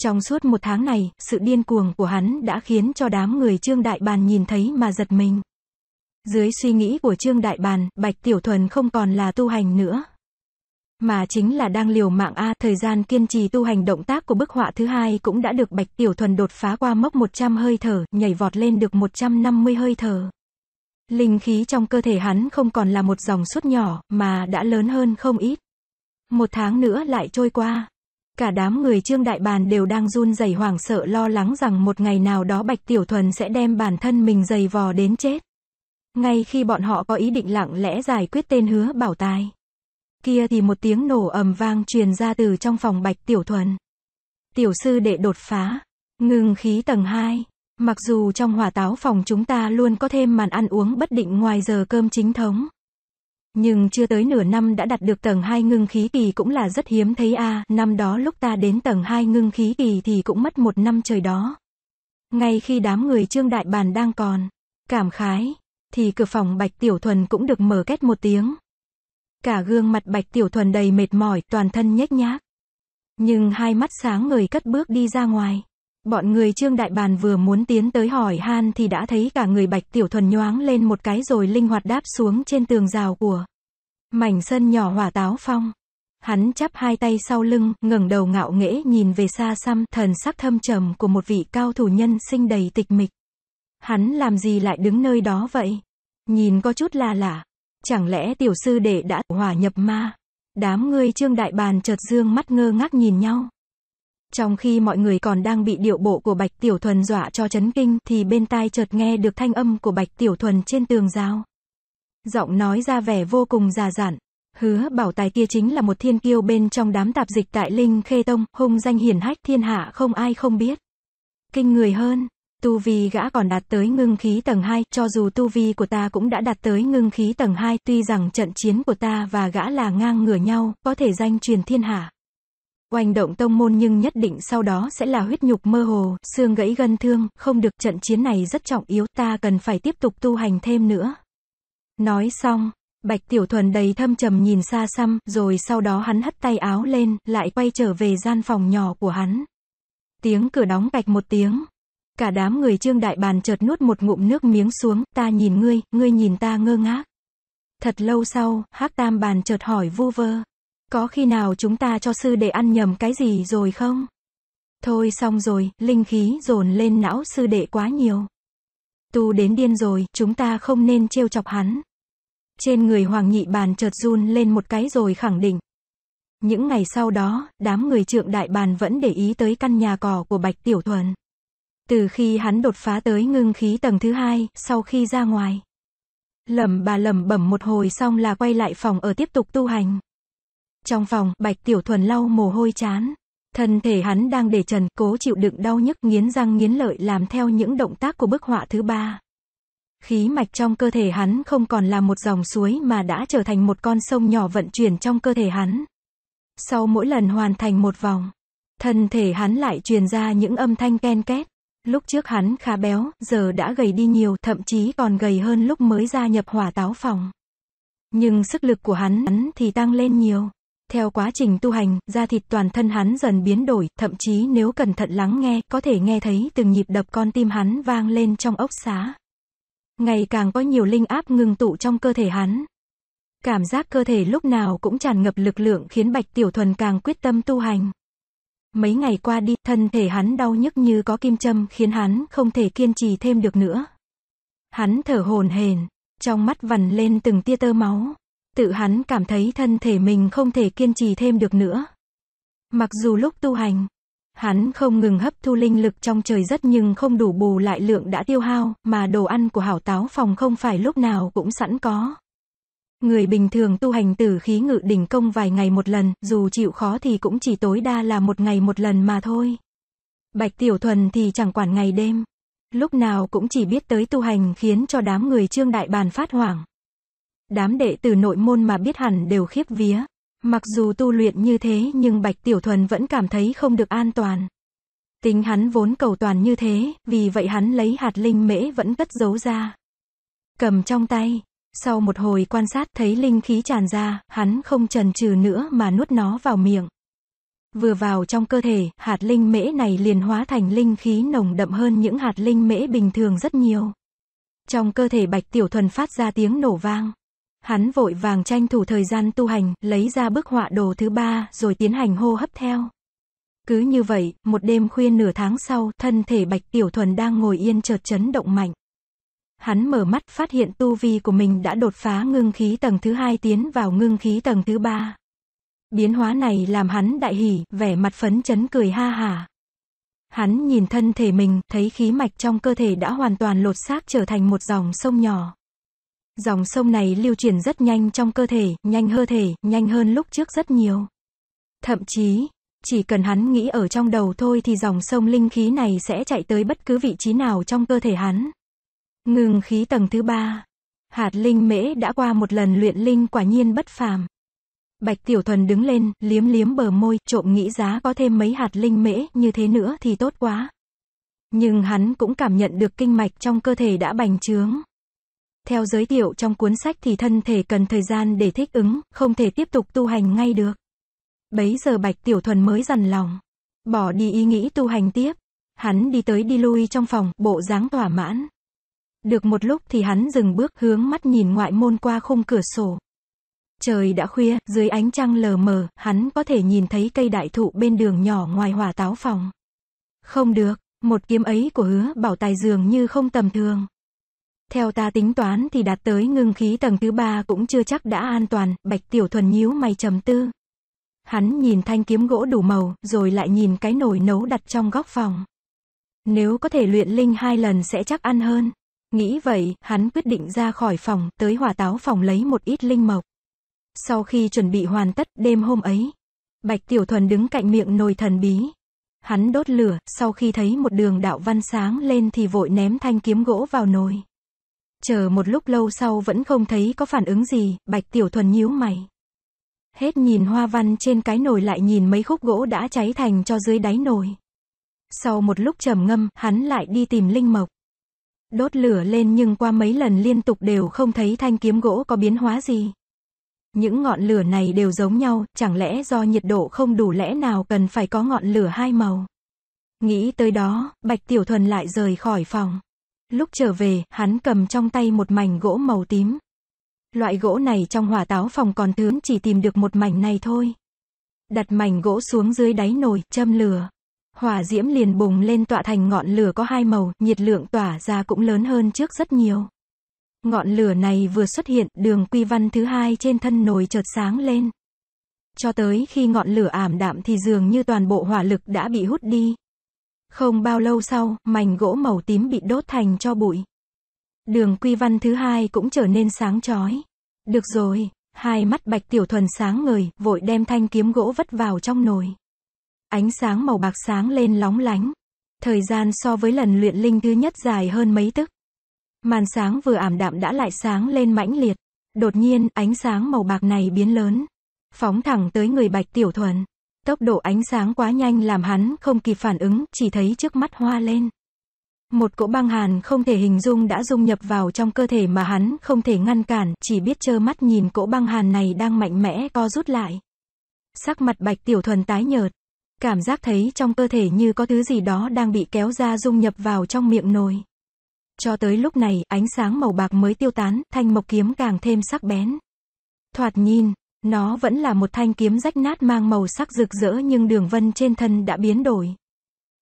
Trong suốt một tháng này, sự điên cuồng của hắn đã khiến cho đám người Trương Đại Bàn nhìn thấy mà giật mình. Dưới suy nghĩ của Trương Đại Bàn, Bạch Tiểu Thuần không còn là tu hành nữa. Mà chính là đang liều mạng A, thời gian kiên trì tu hành động tác của bức họa thứ hai cũng đã được Bạch Tiểu Thuần đột phá qua mốc 100 hơi thở, nhảy vọt lên được 150 hơi thở. Linh khí trong cơ thể hắn không còn là một dòng suốt nhỏ, mà đã lớn hơn không ít. Một tháng nữa lại trôi qua. Cả đám người trương đại bàn đều đang run rẩy hoảng sợ lo lắng rằng một ngày nào đó Bạch Tiểu Thuần sẽ đem bản thân mình dày vò đến chết. Ngay khi bọn họ có ý định lặng lẽ giải quyết tên hứa bảo tài. Kia thì một tiếng nổ ầm vang truyền ra từ trong phòng Bạch Tiểu Thuần. Tiểu sư đệ đột phá. Ngừng khí tầng 2. Mặc dù trong hỏa táo phòng chúng ta luôn có thêm màn ăn uống bất định ngoài giờ cơm chính thống. Nhưng chưa tới nửa năm đã đạt được tầng 2 ngưng khí kỳ cũng là rất hiếm thấy a năm đó lúc ta đến tầng 2 ngưng khí kỳ thì cũng mất một năm trời đó. Ngay khi đám người trương đại bàn đang còn, cảm khái, thì cửa phòng Bạch Tiểu Thuần cũng được mở két một tiếng. Cả gương mặt Bạch Tiểu Thuần đầy mệt mỏi, toàn thân nhếch nhác. Nhưng hai mắt sáng người cất bước đi ra ngoài. Bọn người Trương Đại Bàn vừa muốn tiến tới hỏi han thì đã thấy cả người Bạch Tiểu Thuần nhoáng lên một cái rồi linh hoạt đáp xuống trên tường rào của mảnh sân nhỏ hỏa táo phong. Hắn chắp hai tay sau lưng, ngẩng đầu ngạo nghễ nhìn về xa xăm, thần sắc thâm trầm của một vị cao thủ nhân sinh đầy tịch mịch. Hắn làm gì lại đứng nơi đó vậy? Nhìn có chút là lạ. Chẳng lẽ tiểu sư đệ đã hòa nhập ma? Đám người Trương Đại Bàn chợt dương mắt ngơ ngác nhìn nhau. Trong khi mọi người còn đang bị điệu bộ của Bạch Tiểu Thuần dọa cho chấn kinh thì bên tai chợt nghe được thanh âm của Bạch Tiểu Thuần trên tường giao Giọng nói ra vẻ vô cùng già dặn. Hứa bảo tài kia chính là một thiên kiêu bên trong đám tạp dịch tại Linh Khê Tông, hung danh hiển hách thiên hạ không ai không biết. Kinh người hơn, tu vi gã còn đạt tới ngưng khí tầng 2, cho dù tu vi của ta cũng đã đạt tới ngưng khí tầng 2, tuy rằng trận chiến của ta và gã là ngang ngửa nhau, có thể danh truyền thiên hạ. Oanh động tông môn nhưng nhất định sau đó sẽ là huyết nhục mơ hồ, xương gãy gân thương, không được trận chiến này rất trọng yếu, ta cần phải tiếp tục tu hành thêm nữa. Nói xong, Bạch Tiểu Thuần đầy thâm trầm nhìn xa xăm, rồi sau đó hắn hất tay áo lên, lại quay trở về gian phòng nhỏ của hắn. Tiếng cửa đóng bạch một tiếng. Cả đám người trương đại bàn chợt nuốt một ngụm nước miếng xuống, ta nhìn ngươi, ngươi nhìn ta ngơ ngác. Thật lâu sau, hắc tam bàn chợt hỏi vu vơ. Có khi nào chúng ta cho sư đệ ăn nhầm cái gì rồi không? Thôi xong rồi, linh khí dồn lên não sư đệ quá nhiều. Tu đến điên rồi, chúng ta không nên trêu chọc hắn. Trên người Hoàng Nhị Bàn chợt run lên một cái rồi khẳng định. Những ngày sau đó, đám người trượng đại bàn vẫn để ý tới căn nhà cỏ của Bạch Tiểu Thuần. Từ khi hắn đột phá tới ngưng khí tầng thứ hai, sau khi ra ngoài. Lầm bà lầm bẩm một hồi xong là quay lại phòng ở tiếp tục tu hành. Trong phòng, Bạch Tiểu Thuần lau mồ hôi chán. Thân thể hắn đang để trần, cố chịu đựng đau nhức, nghiến răng nghiến lợi làm theo những động tác của bức họa thứ ba. Khí mạch trong cơ thể hắn không còn là một dòng suối mà đã trở thành một con sông nhỏ vận chuyển trong cơ thể hắn. Sau mỗi lần hoàn thành một vòng, thân thể hắn lại truyền ra những âm thanh ken két. Lúc trước hắn khá béo, giờ đã gầy đi nhiều, thậm chí còn gầy hơn lúc mới gia nhập hỏa táo phòng. Nhưng sức lực của hắn, hắn thì tăng lên nhiều. Theo quá trình tu hành, da thịt toàn thân hắn dần biến đổi, thậm chí nếu cẩn thận lắng nghe, có thể nghe thấy từng nhịp đập con tim hắn vang lên trong ốc xá. Ngày càng có nhiều linh áp ngừng tụ trong cơ thể hắn. Cảm giác cơ thể lúc nào cũng tràn ngập lực lượng khiến Bạch Tiểu Thuần càng quyết tâm tu hành. Mấy ngày qua đi, thân thể hắn đau nhức như có kim châm khiến hắn không thể kiên trì thêm được nữa. Hắn thở hồn hền, trong mắt vằn lên từng tia tơ máu. Tự hắn cảm thấy thân thể mình không thể kiên trì thêm được nữa. Mặc dù lúc tu hành, hắn không ngừng hấp thu linh lực trong trời rất nhưng không đủ bù lại lượng đã tiêu hao, mà đồ ăn của hảo táo phòng không phải lúc nào cũng sẵn có. Người bình thường tu hành tử khí ngự đỉnh công vài ngày một lần, dù chịu khó thì cũng chỉ tối đa là một ngày một lần mà thôi. Bạch Tiểu Thuần thì chẳng quản ngày đêm. Lúc nào cũng chỉ biết tới tu hành khiến cho đám người trương đại bàn phát hoảng. Đám đệ tử nội môn mà biết hẳn đều khiếp vía. Mặc dù tu luyện như thế nhưng Bạch Tiểu Thuần vẫn cảm thấy không được an toàn. Tính hắn vốn cầu toàn như thế, vì vậy hắn lấy hạt linh mễ vẫn cất giấu ra. Cầm trong tay, sau một hồi quan sát thấy linh khí tràn ra, hắn không chần chừ nữa mà nuốt nó vào miệng. Vừa vào trong cơ thể, hạt linh mễ này liền hóa thành linh khí nồng đậm hơn những hạt linh mễ bình thường rất nhiều. Trong cơ thể Bạch Tiểu Thuần phát ra tiếng nổ vang. Hắn vội vàng tranh thủ thời gian tu hành, lấy ra bức họa đồ thứ ba, rồi tiến hành hô hấp theo. Cứ như vậy, một đêm khuya nửa tháng sau, thân thể Bạch Tiểu Thuần đang ngồi yên chợt chấn động mạnh. Hắn mở mắt phát hiện tu vi của mình đã đột phá ngưng khí tầng thứ hai tiến vào ngưng khí tầng thứ ba. Biến hóa này làm hắn đại hỉ, vẻ mặt phấn chấn cười ha hà Hắn nhìn thân thể mình, thấy khí mạch trong cơ thể đã hoàn toàn lột xác trở thành một dòng sông nhỏ. Dòng sông này lưu chuyển rất nhanh trong cơ thể, nhanh hơn thể, nhanh hơn lúc trước rất nhiều. Thậm chí, chỉ cần hắn nghĩ ở trong đầu thôi thì dòng sông linh khí này sẽ chạy tới bất cứ vị trí nào trong cơ thể hắn. Ngừng khí tầng thứ ba. Hạt linh mễ đã qua một lần luyện linh quả nhiên bất phàm. Bạch Tiểu Thuần đứng lên, liếm liếm bờ môi, trộm nghĩ giá có thêm mấy hạt linh mễ như thế nữa thì tốt quá. Nhưng hắn cũng cảm nhận được kinh mạch trong cơ thể đã bành trướng. Theo giới thiệu trong cuốn sách thì thân thể cần thời gian để thích ứng, không thể tiếp tục tu hành ngay được. Bấy giờ Bạch Tiểu Thuần mới dằn lòng, bỏ đi ý nghĩ tu hành tiếp. Hắn đi tới đi lui trong phòng, bộ dáng thỏa mãn. Được một lúc thì hắn dừng bước hướng mắt nhìn ngoại môn qua khung cửa sổ. Trời đã khuya, dưới ánh trăng lờ mờ, hắn có thể nhìn thấy cây đại thụ bên đường nhỏ ngoài hỏa táo phòng. Không được, một kiếm ấy của hứa bảo tài dường như không tầm thường. Theo ta tính toán thì đạt tới ngưng khí tầng thứ ba cũng chưa chắc đã an toàn, Bạch Tiểu Thuần nhíu mày trầm tư. Hắn nhìn thanh kiếm gỗ đủ màu, rồi lại nhìn cái nồi nấu đặt trong góc phòng. Nếu có thể luyện linh hai lần sẽ chắc ăn hơn. Nghĩ vậy, hắn quyết định ra khỏi phòng, tới hỏa táo phòng lấy một ít linh mộc. Sau khi chuẩn bị hoàn tất, đêm hôm ấy, Bạch Tiểu Thuần đứng cạnh miệng nồi thần bí. Hắn đốt lửa, sau khi thấy một đường đạo văn sáng lên thì vội ném thanh kiếm gỗ vào nồi. Chờ một lúc lâu sau vẫn không thấy có phản ứng gì, Bạch Tiểu Thuần nhíu mày. Hết nhìn hoa văn trên cái nồi lại nhìn mấy khúc gỗ đã cháy thành cho dưới đáy nồi. Sau một lúc trầm ngâm, hắn lại đi tìm Linh Mộc. Đốt lửa lên nhưng qua mấy lần liên tục đều không thấy thanh kiếm gỗ có biến hóa gì. Những ngọn lửa này đều giống nhau, chẳng lẽ do nhiệt độ không đủ lẽ nào cần phải có ngọn lửa hai màu. Nghĩ tới đó, Bạch Tiểu Thuần lại rời khỏi phòng. Lúc trở về, hắn cầm trong tay một mảnh gỗ màu tím. Loại gỗ này trong hỏa táo phòng còn thướng chỉ tìm được một mảnh này thôi. Đặt mảnh gỗ xuống dưới đáy nồi, châm lửa. Hỏa diễm liền bùng lên tọa thành ngọn lửa có hai màu, nhiệt lượng tỏa ra cũng lớn hơn trước rất nhiều. Ngọn lửa này vừa xuất hiện, đường quy văn thứ hai trên thân nồi chợt sáng lên. Cho tới khi ngọn lửa ảm đạm thì dường như toàn bộ hỏa lực đã bị hút đi. Không bao lâu sau, mảnh gỗ màu tím bị đốt thành cho bụi. Đường quy văn thứ hai cũng trở nên sáng chói. Được rồi, hai mắt bạch tiểu thuần sáng ngời, vội đem thanh kiếm gỗ vất vào trong nồi. Ánh sáng màu bạc sáng lên lóng lánh. Thời gian so với lần luyện linh thứ nhất dài hơn mấy tức. Màn sáng vừa ảm đạm đã lại sáng lên mãnh liệt. Đột nhiên, ánh sáng màu bạc này biến lớn. Phóng thẳng tới người bạch tiểu thuần. Tốc độ ánh sáng quá nhanh làm hắn không kịp phản ứng, chỉ thấy trước mắt hoa lên. Một cỗ băng hàn không thể hình dung đã dung nhập vào trong cơ thể mà hắn không thể ngăn cản, chỉ biết trơ mắt nhìn cỗ băng hàn này đang mạnh mẽ co rút lại. Sắc mặt bạch tiểu thuần tái nhợt. Cảm giác thấy trong cơ thể như có thứ gì đó đang bị kéo ra dung nhập vào trong miệng nồi. Cho tới lúc này, ánh sáng màu bạc mới tiêu tán, thanh mộc kiếm càng thêm sắc bén. Thoạt nhìn, nó vẫn là một thanh kiếm rách nát mang màu sắc rực rỡ nhưng đường vân trên thân đã biến đổi.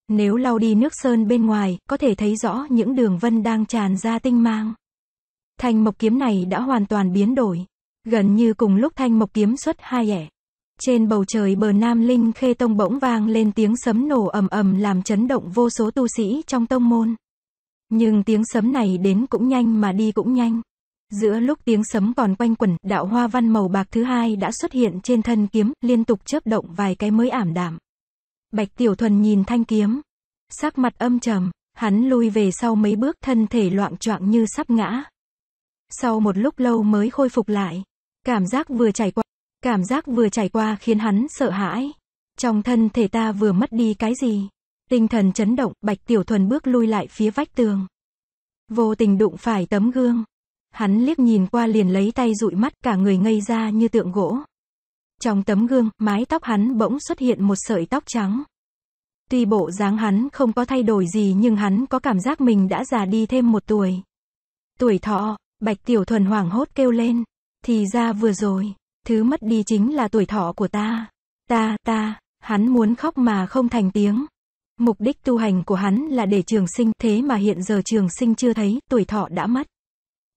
Nếu lau đi nước sơn bên ngoài, có thể thấy rõ những đường vân đang tràn ra tinh mang. Thanh mộc kiếm này đã hoàn toàn biến đổi. Gần như cùng lúc thanh mộc kiếm xuất hai ẻ. Trên bầu trời bờ Nam Linh Khê Tông bỗng vang lên tiếng sấm nổ ầm ầm làm chấn động vô số tu sĩ trong tông môn. Nhưng tiếng sấm này đến cũng nhanh mà đi cũng nhanh. Giữa lúc tiếng sấm còn quanh quẩn, đạo hoa văn màu bạc thứ hai đã xuất hiện trên thân kiếm, liên tục chớp động vài cái mới ảm đạm. Bạch Tiểu Thuần nhìn thanh kiếm, sắc mặt âm trầm, hắn lui về sau mấy bước thân thể loạn choạng như sắp ngã. Sau một lúc lâu mới khôi phục lại, cảm giác vừa trải qua, cảm giác vừa trải qua khiến hắn sợ hãi. Trong thân thể ta vừa mất đi cái gì? Tinh thần chấn động, Bạch Tiểu Thuần bước lui lại phía vách tường. Vô tình đụng phải tấm gương, Hắn liếc nhìn qua liền lấy tay dụi mắt cả người ngây ra như tượng gỗ. Trong tấm gương, mái tóc hắn bỗng xuất hiện một sợi tóc trắng. Tuy bộ dáng hắn không có thay đổi gì nhưng hắn có cảm giác mình đã già đi thêm một tuổi. Tuổi thọ, Bạch Tiểu Thuần hoảng hốt kêu lên. Thì ra vừa rồi, thứ mất đi chính là tuổi thọ của ta. Ta, ta, hắn muốn khóc mà không thành tiếng. Mục đích tu hành của hắn là để trường sinh, thế mà hiện giờ trường sinh chưa thấy, tuổi thọ đã mất.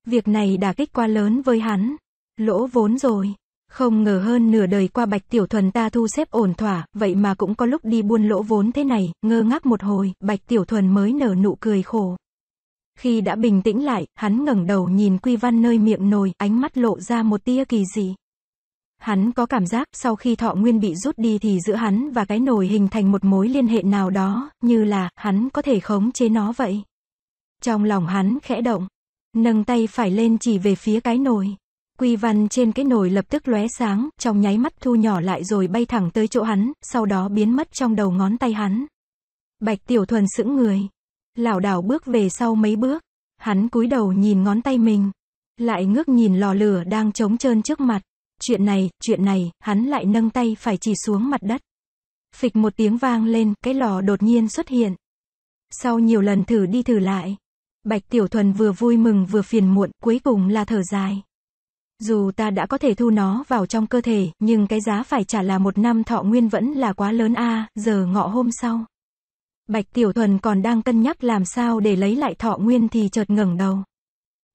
Việc này đả kích quá lớn với hắn. Lỗ vốn rồi. Không ngờ hơn nửa đời qua Bạch Tiểu Thuần ta thu xếp ổn thỏa, vậy mà cũng có lúc đi buôn lỗ vốn thế này, ngơ ngác một hồi, Bạch Tiểu Thuần mới nở nụ cười khổ. Khi đã bình tĩnh lại, hắn ngẩng đầu nhìn Quy Văn nơi miệng nồi, ánh mắt lộ ra một tia kỳ dị. Hắn có cảm giác sau khi thọ nguyên bị rút đi thì giữa hắn và cái nồi hình thành một mối liên hệ nào đó, như là hắn có thể khống chế nó vậy. Trong lòng hắn khẽ động, Nâng tay phải lên chỉ về phía cái nồi. Quy văn trên cái nồi lập tức lóe sáng, trong nháy mắt thu nhỏ lại rồi bay thẳng tới chỗ hắn, sau đó biến mất trong đầu ngón tay hắn. Bạch Tiểu Thuần sững người, lảo đảo bước về sau mấy bước, hắn cúi đầu nhìn ngón tay mình, lại ngước nhìn lò lửa đang trống trơn trước mặt. Chuyện này, chuyện này, hắn lại nâng tay phải chỉ xuống mặt đất. Phịch một tiếng vang lên, cái lò đột nhiên xuất hiện. Sau nhiều lần thử đi thử lại, Bạch Tiểu Thuần vừa vui mừng vừa phiền muộn, cuối cùng là thở dài. Dù ta đã có thể thu nó vào trong cơ thể, nhưng cái giá phải trả là một năm thọ nguyên vẫn là quá lớn a giờ ngọ hôm sau. Bạch Tiểu Thuần còn đang cân nhắc làm sao để lấy lại thọ nguyên thì chợt ngẩng đầu.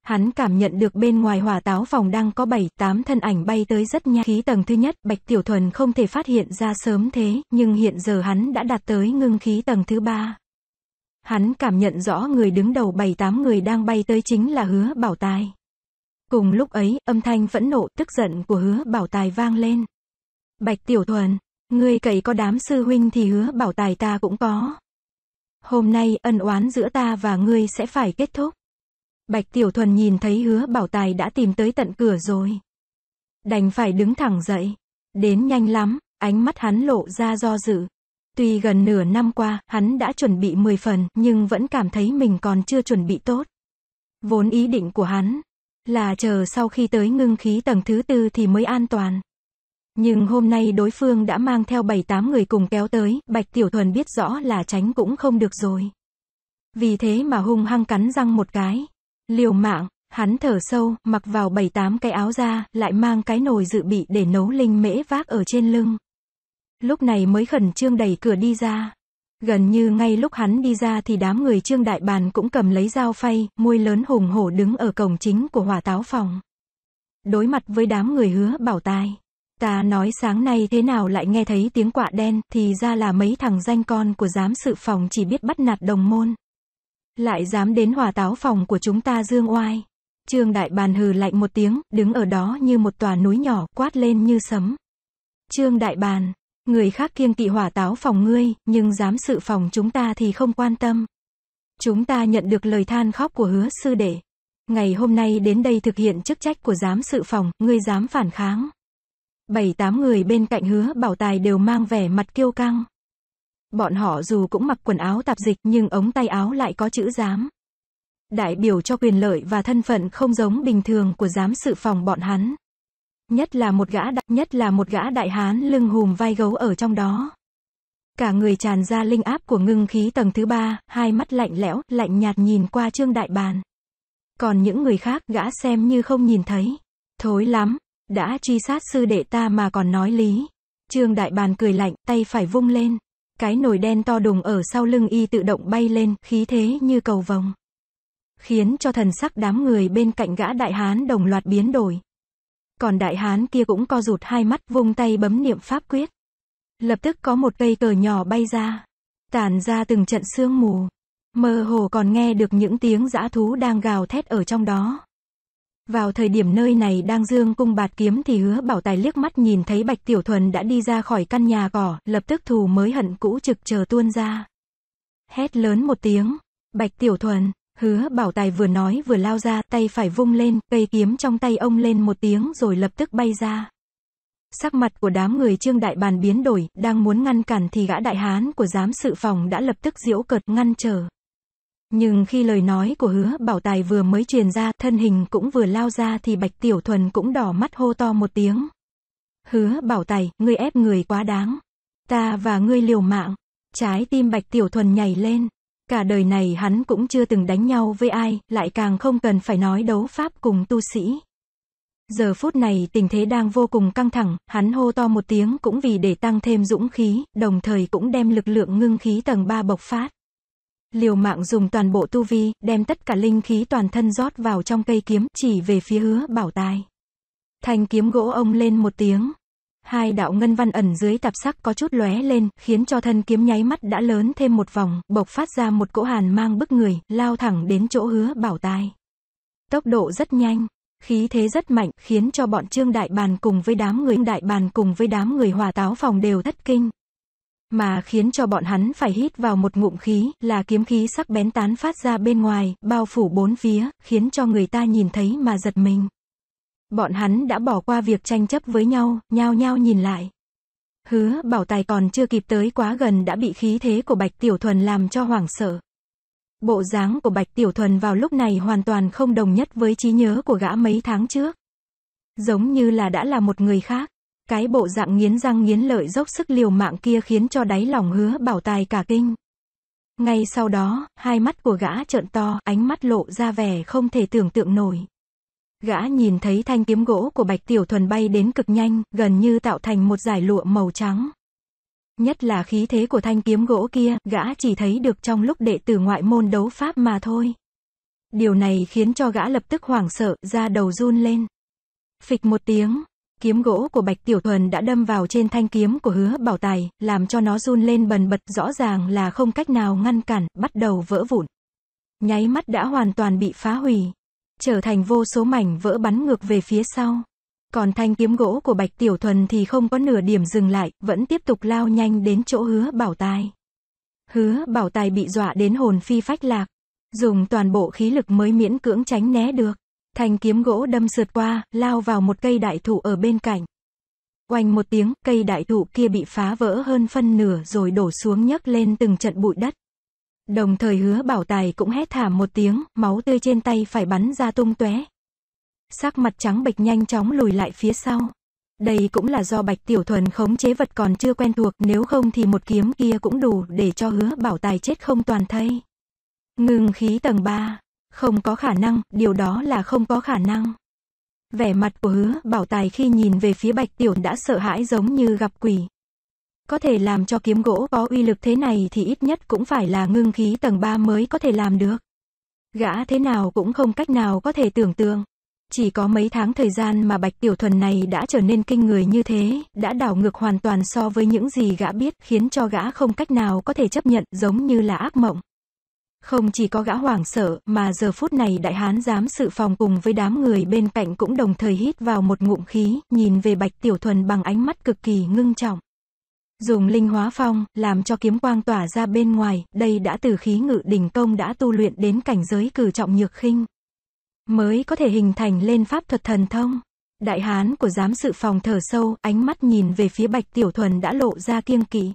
Hắn cảm nhận được bên ngoài hỏa táo phòng đang có 7, 8 thân ảnh bay tới rất nhanh. Khí tầng thứ nhất, Bạch Tiểu Thuần không thể phát hiện ra sớm thế, nhưng hiện giờ hắn đã đạt tới ngưng khí tầng thứ ba. Hắn cảm nhận rõ người đứng đầu bảy tám người đang bay tới chính là hứa bảo tài. Cùng lúc ấy, âm thanh phẫn nộ tức giận của hứa bảo tài vang lên. Bạch Tiểu Thuần, người cậy có đám sư huynh thì hứa bảo tài ta cũng có. Hôm nay ân oán giữa ta và ngươi sẽ phải kết thúc. Bạch Tiểu Thuần nhìn thấy hứa bảo tài đã tìm tới tận cửa rồi. Đành phải đứng thẳng dậy. Đến nhanh lắm, ánh mắt hắn lộ ra do dự. Tuy gần nửa năm qua, hắn đã chuẩn bị 10 phần, nhưng vẫn cảm thấy mình còn chưa chuẩn bị tốt. Vốn ý định của hắn là chờ sau khi tới ngưng khí tầng thứ tư thì mới an toàn. Nhưng hôm nay đối phương đã mang theo 7-8 người cùng kéo tới, Bạch Tiểu Thuần biết rõ là tránh cũng không được rồi. Vì thế mà hung hăng cắn răng một cái. Liều mạng, hắn thở sâu, mặc vào 7-8 cái áo ra, lại mang cái nồi dự bị để nấu linh mễ vác ở trên lưng. Lúc này mới khẩn trương đẩy cửa đi ra. Gần như ngay lúc hắn đi ra thì đám người trương đại bàn cũng cầm lấy dao phay, môi lớn hùng hổ đứng ở cổng chính của hỏa táo phòng. Đối mặt với đám người hứa bảo tai. Ta nói sáng nay thế nào lại nghe thấy tiếng quạ đen, thì ra là mấy thằng danh con của giám sự phòng chỉ biết bắt nạt đồng môn. Lại dám đến hỏa táo phòng của chúng ta dương oai. Trương đại bàn hừ lạnh một tiếng, đứng ở đó như một tòa núi nhỏ, quát lên như sấm. Trương đại bàn, Người khác kiêng kỵ hỏa táo phòng ngươi, nhưng dám sự phòng chúng ta thì không quan tâm. Chúng ta nhận được lời than khóc của hứa sư đệ. Ngày hôm nay đến đây thực hiện chức trách của giám sự phòng, ngươi dám phản kháng. Bảy tám người bên cạnh hứa bảo tài đều mang vẻ mặt kiêu căng. Bọn họ dù cũng mặc quần áo tạp dịch nhưng ống tay áo lại có chữ giám. Đại biểu cho quyền lợi và thân phận không giống bình thường của giám sự phòng bọn hắn nhất là một gã đại, nhất là một gã đại hán lưng hùm vai gấu ở trong đó. Cả người tràn ra linh áp của ngưng khí tầng thứ ba, hai mắt lạnh lẽo, lạnh nhạt nhìn qua trương đại bàn. Còn những người khác gã xem như không nhìn thấy. Thối lắm, đã truy sát sư đệ ta mà còn nói lý. Trương đại bàn cười lạnh, tay phải vung lên. Cái nồi đen to đùng ở sau lưng y tự động bay lên, khí thế như cầu vồng. Khiến cho thần sắc đám người bên cạnh gã đại hán đồng loạt biến đổi còn đại hán kia cũng co rụt hai mắt vung tay bấm niệm pháp quyết. Lập tức có một cây cờ nhỏ bay ra, tản ra từng trận sương mù. Mơ hồ còn nghe được những tiếng dã thú đang gào thét ở trong đó. Vào thời điểm nơi này đang dương cung bạt kiếm thì hứa bảo tài liếc mắt nhìn thấy Bạch Tiểu Thuần đã đi ra khỏi căn nhà cỏ, lập tức thù mới hận cũ trực chờ tuôn ra. Hét lớn một tiếng, Bạch Tiểu Thuần, Hứa bảo tài vừa nói vừa lao ra, tay phải vung lên, cây kiếm trong tay ông lên một tiếng rồi lập tức bay ra. Sắc mặt của đám người trương đại bàn biến đổi, đang muốn ngăn cản thì gã đại hán của giám sự phòng đã lập tức diễu cợt ngăn trở. Nhưng khi lời nói của hứa bảo tài vừa mới truyền ra, thân hình cũng vừa lao ra thì bạch tiểu thuần cũng đỏ mắt hô to một tiếng. Hứa bảo tài, ngươi ép người quá đáng. Ta và ngươi liều mạng. Trái tim bạch tiểu thuần nhảy lên. Cả đời này hắn cũng chưa từng đánh nhau với ai, lại càng không cần phải nói đấu pháp cùng tu sĩ. Giờ phút này tình thế đang vô cùng căng thẳng, hắn hô to một tiếng cũng vì để tăng thêm dũng khí, đồng thời cũng đem lực lượng ngưng khí tầng 3 bộc phát. Liều mạng dùng toàn bộ tu vi, đem tất cả linh khí toàn thân rót vào trong cây kiếm, chỉ về phía hứa bảo tai. Thanh kiếm gỗ ông lên một tiếng, hai đạo ngân văn ẩn dưới tạp sắc có chút lóe lên, khiến cho thân kiếm nháy mắt đã lớn thêm một vòng, bộc phát ra một cỗ hàn mang bức người, lao thẳng đến chỗ hứa bảo tai. Tốc độ rất nhanh, khí thế rất mạnh, khiến cho bọn trương đại bàn cùng với đám người đại bàn cùng với đám người hòa táo phòng đều thất kinh. Mà khiến cho bọn hắn phải hít vào một ngụm khí, là kiếm khí sắc bén tán phát ra bên ngoài, bao phủ bốn phía, khiến cho người ta nhìn thấy mà giật mình. Bọn hắn đã bỏ qua việc tranh chấp với nhau, nhao nhao nhìn lại. Hứa bảo tài còn chưa kịp tới quá gần đã bị khí thế của Bạch Tiểu Thuần làm cho hoảng sợ. Bộ dáng của Bạch Tiểu Thuần vào lúc này hoàn toàn không đồng nhất với trí nhớ của gã mấy tháng trước. Giống như là đã là một người khác. Cái bộ dạng nghiến răng nghiến lợi dốc sức liều mạng kia khiến cho đáy lòng hứa bảo tài cả kinh. Ngay sau đó, hai mắt của gã trợn to, ánh mắt lộ ra vẻ không thể tưởng tượng nổi. Gã nhìn thấy thanh kiếm gỗ của Bạch Tiểu Thuần bay đến cực nhanh, gần như tạo thành một giải lụa màu trắng. Nhất là khí thế của thanh kiếm gỗ kia, gã chỉ thấy được trong lúc đệ tử ngoại môn đấu pháp mà thôi. Điều này khiến cho gã lập tức hoảng sợ, ra đầu run lên. Phịch một tiếng, kiếm gỗ của Bạch Tiểu Thuần đã đâm vào trên thanh kiếm của hứa bảo tài, làm cho nó run lên bần bật rõ ràng là không cách nào ngăn cản, bắt đầu vỡ vụn. Nháy mắt đã hoàn toàn bị phá hủy trở thành vô số mảnh vỡ bắn ngược về phía sau. Còn thanh kiếm gỗ của Bạch Tiểu Thuần thì không có nửa điểm dừng lại, vẫn tiếp tục lao nhanh đến chỗ hứa bảo tài. Hứa bảo tài bị dọa đến hồn phi phách lạc. Dùng toàn bộ khí lực mới miễn cưỡng tránh né được. Thanh kiếm gỗ đâm sượt qua, lao vào một cây đại thụ ở bên cạnh. Oanh một tiếng, cây đại thụ kia bị phá vỡ hơn phân nửa rồi đổ xuống nhấc lên từng trận bụi đất. Đồng thời hứa bảo tài cũng hét thảm một tiếng, máu tươi trên tay phải bắn ra tung tóe. Sắc mặt trắng bệch nhanh chóng lùi lại phía sau. Đây cũng là do Bạch Tiểu Thuần khống chế vật còn chưa quen thuộc, nếu không thì một kiếm kia cũng đủ để cho hứa bảo tài chết không toàn thây. Ngừng khí tầng 3. Không có khả năng, điều đó là không có khả năng. Vẻ mặt của hứa bảo tài khi nhìn về phía Bạch Tiểu đã sợ hãi giống như gặp quỷ. Có thể làm cho kiếm gỗ có uy lực thế này thì ít nhất cũng phải là ngưng khí tầng 3 mới có thể làm được. Gã thế nào cũng không cách nào có thể tưởng tượng. Chỉ có mấy tháng thời gian mà Bạch Tiểu Thuần này đã trở nên kinh người như thế, đã đảo ngược hoàn toàn so với những gì gã biết, khiến cho gã không cách nào có thể chấp nhận giống như là ác mộng. Không chỉ có gã hoảng sợ, mà giờ phút này đại hán dám sự phòng cùng với đám người bên cạnh cũng đồng thời hít vào một ngụm khí, nhìn về Bạch Tiểu Thuần bằng ánh mắt cực kỳ ngưng trọng. Dùng linh hóa phong, làm cho kiếm quang tỏa ra bên ngoài, đây đã từ khí ngự đỉnh công đã tu luyện đến cảnh giới cử trọng nhược khinh. Mới có thể hình thành lên pháp thuật thần thông. Đại hán của giám sự phòng thở sâu, ánh mắt nhìn về phía bạch tiểu thuần đã lộ ra kiêng kỵ.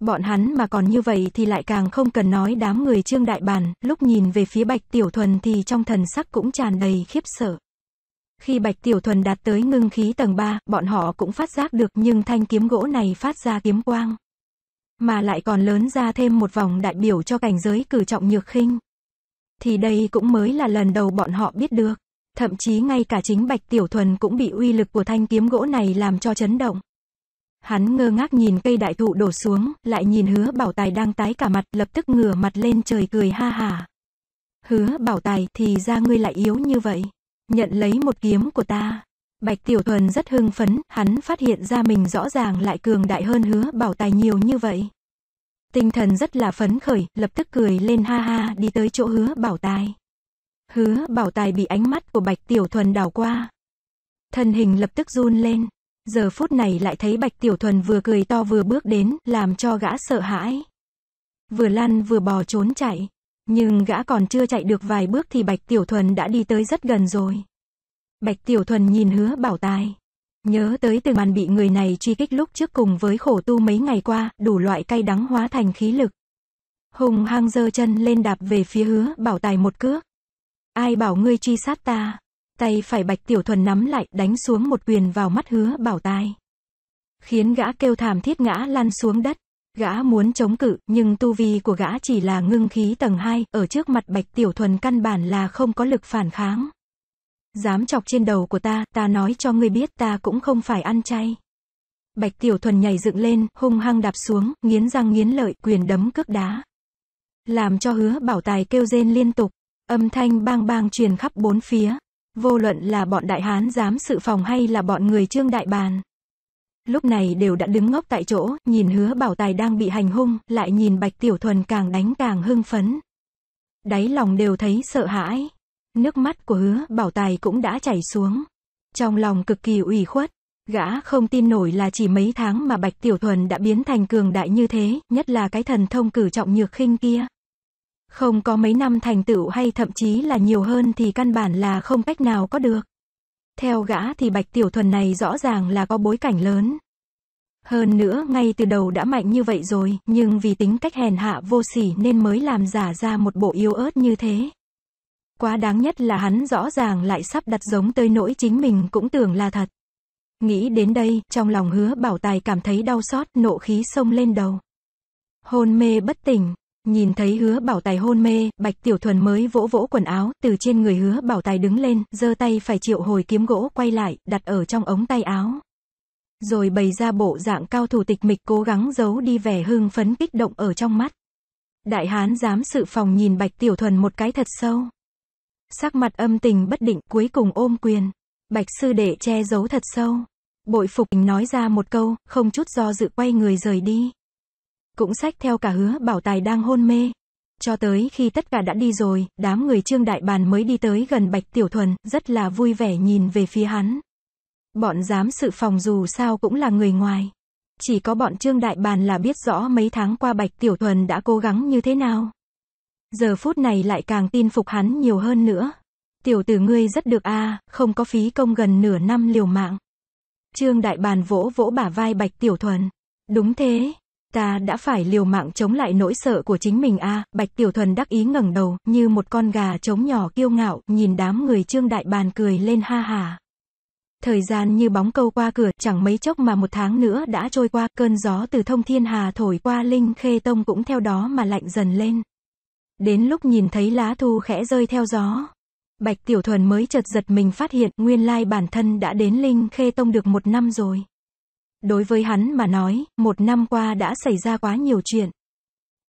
Bọn hắn mà còn như vậy thì lại càng không cần nói đám người trương đại bàn lúc nhìn về phía bạch tiểu thuần thì trong thần sắc cũng tràn đầy khiếp sợ. Khi Bạch Tiểu Thuần đạt tới ngưng khí tầng 3, bọn họ cũng phát giác được nhưng thanh kiếm gỗ này phát ra kiếm quang. Mà lại còn lớn ra thêm một vòng đại biểu cho cảnh giới cử trọng nhược khinh. Thì đây cũng mới là lần đầu bọn họ biết được. Thậm chí ngay cả chính Bạch Tiểu Thuần cũng bị uy lực của thanh kiếm gỗ này làm cho chấn động. Hắn ngơ ngác nhìn cây đại thụ đổ xuống, lại nhìn hứa bảo tài đang tái cả mặt, lập tức ngửa mặt lên trời cười ha hả. Hứa bảo tài thì ra ngươi lại yếu như vậy nhận lấy một kiếm của ta. Bạch Tiểu Thuần rất hưng phấn, hắn phát hiện ra mình rõ ràng lại cường đại hơn hứa bảo tài nhiều như vậy. Tinh thần rất là phấn khởi, lập tức cười lên ha ha đi tới chỗ hứa bảo tài. Hứa bảo tài bị ánh mắt của Bạch Tiểu Thuần đảo qua. Thân hình lập tức run lên. Giờ phút này lại thấy Bạch Tiểu Thuần vừa cười to vừa bước đến, làm cho gã sợ hãi. Vừa lăn vừa bò trốn chạy. Nhưng gã còn chưa chạy được vài bước thì Bạch Tiểu Thuần đã đi tới rất gần rồi. Bạch Tiểu Thuần nhìn hứa bảo tài. Nhớ tới từ màn bị người này truy kích lúc trước cùng với khổ tu mấy ngày qua, đủ loại cay đắng hóa thành khí lực. Hùng hăng giơ chân lên đạp về phía hứa bảo tài một cước. Ai bảo ngươi truy sát ta? Tay phải Bạch Tiểu Thuần nắm lại đánh xuống một quyền vào mắt hứa bảo tài. Khiến gã kêu thảm thiết ngã lăn xuống đất. Gã muốn chống cự, nhưng tu vi của gã chỉ là ngưng khí tầng 2, ở trước mặt Bạch Tiểu Thuần căn bản là không có lực phản kháng. Dám chọc trên đầu của ta, ta nói cho ngươi biết ta cũng không phải ăn chay. Bạch Tiểu Thuần nhảy dựng lên, hung hăng đạp xuống, nghiến răng nghiến lợi, quyền đấm cước đá. Làm cho hứa bảo tài kêu rên liên tục, âm thanh bang bang truyền khắp bốn phía. Vô luận là bọn đại hán dám sự phòng hay là bọn người trương đại bàn lúc này đều đã đứng ngốc tại chỗ, nhìn hứa bảo tài đang bị hành hung, lại nhìn bạch tiểu thuần càng đánh càng hưng phấn. Đáy lòng đều thấy sợ hãi. Nước mắt của hứa bảo tài cũng đã chảy xuống. Trong lòng cực kỳ ủy khuất, gã không tin nổi là chỉ mấy tháng mà bạch tiểu thuần đã biến thành cường đại như thế, nhất là cái thần thông cử trọng nhược khinh kia. Không có mấy năm thành tựu hay thậm chí là nhiều hơn thì căn bản là không cách nào có được. Theo gã thì Bạch Tiểu Thuần này rõ ràng là có bối cảnh lớn. Hơn nữa ngay từ đầu đã mạnh như vậy rồi, nhưng vì tính cách hèn hạ vô sỉ nên mới làm giả ra một bộ yếu ớt như thế. Quá đáng nhất là hắn rõ ràng lại sắp đặt giống tới nỗi chính mình cũng tưởng là thật. Nghĩ đến đây, trong lòng hứa bảo tài cảm thấy đau xót, nộ khí sông lên đầu. Hôn mê bất tỉnh, Nhìn thấy hứa bảo tài hôn mê, bạch tiểu thuần mới vỗ vỗ quần áo, từ trên người hứa bảo tài đứng lên, giơ tay phải triệu hồi kiếm gỗ quay lại, đặt ở trong ống tay áo. Rồi bày ra bộ dạng cao thủ tịch mịch cố gắng giấu đi vẻ hưng phấn kích động ở trong mắt. Đại hán dám sự phòng nhìn bạch tiểu thuần một cái thật sâu. Sắc mặt âm tình bất định cuối cùng ôm quyền. Bạch sư đệ che giấu thật sâu. Bội phục nói ra một câu, không chút do dự quay người rời đi cũng xách theo cả hứa bảo tài đang hôn mê. Cho tới khi tất cả đã đi rồi, đám người Trương Đại Bàn mới đi tới gần Bạch Tiểu Thuần, rất là vui vẻ nhìn về phía hắn. Bọn giám sự phòng dù sao cũng là người ngoài. Chỉ có bọn Trương Đại Bàn là biết rõ mấy tháng qua Bạch Tiểu Thuần đã cố gắng như thế nào. Giờ phút này lại càng tin phục hắn nhiều hơn nữa. Tiểu tử ngươi rất được a, không có phí công gần nửa năm liều mạng. Trương Đại Bàn vỗ vỗ bả vai Bạch Tiểu Thuần. Đúng thế, Ta đã phải liều mạng chống lại nỗi sợ của chính mình a Bạch Tiểu Thuần đắc ý ngẩng đầu, như một con gà trống nhỏ kiêu ngạo, nhìn đám người trương đại bàn cười lên ha hà. Thời gian như bóng câu qua cửa, chẳng mấy chốc mà một tháng nữa đã trôi qua, cơn gió từ thông thiên hà thổi qua linh khê tông cũng theo đó mà lạnh dần lên. Đến lúc nhìn thấy lá thu khẽ rơi theo gió, Bạch Tiểu Thuần mới chợt giật mình phát hiện nguyên lai bản thân đã đến Linh Khê Tông được một năm rồi. Đối với hắn mà nói, một năm qua đã xảy ra quá nhiều chuyện.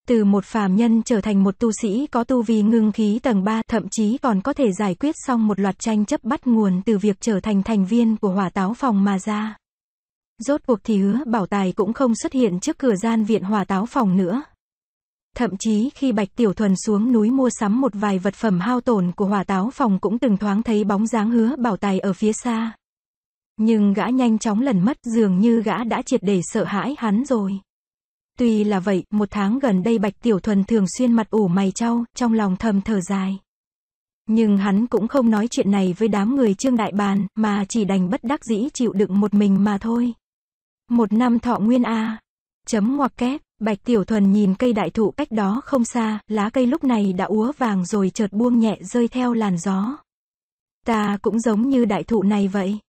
Từ một phàm nhân trở thành một tu sĩ có tu vi ngưng khí tầng 3 thậm chí còn có thể giải quyết xong một loạt tranh chấp bắt nguồn từ việc trở thành thành viên của hỏa táo phòng mà ra. Rốt cuộc thì hứa bảo tài cũng không xuất hiện trước cửa gian viện hỏa táo phòng nữa. Thậm chí khi Bạch Tiểu Thuần xuống núi mua sắm một vài vật phẩm hao tổn của hỏa táo phòng cũng từng thoáng thấy bóng dáng hứa bảo tài ở phía xa. Nhưng gã nhanh chóng lần mất dường như gã đã triệt để sợ hãi hắn rồi. Tuy là vậy, một tháng gần đây Bạch Tiểu Thuần thường xuyên mặt ủ mày trao, trong lòng thầm thở dài. Nhưng hắn cũng không nói chuyện này với đám người Trương Đại Bàn, mà chỉ đành bất đắc dĩ chịu đựng một mình mà thôi. Một năm thọ nguyên A. Chấm ngoặc kép, Bạch Tiểu Thuần nhìn cây đại thụ cách đó không xa, lá cây lúc này đã úa vàng rồi chợt buông nhẹ rơi theo làn gió. Ta cũng giống như đại thụ này vậy.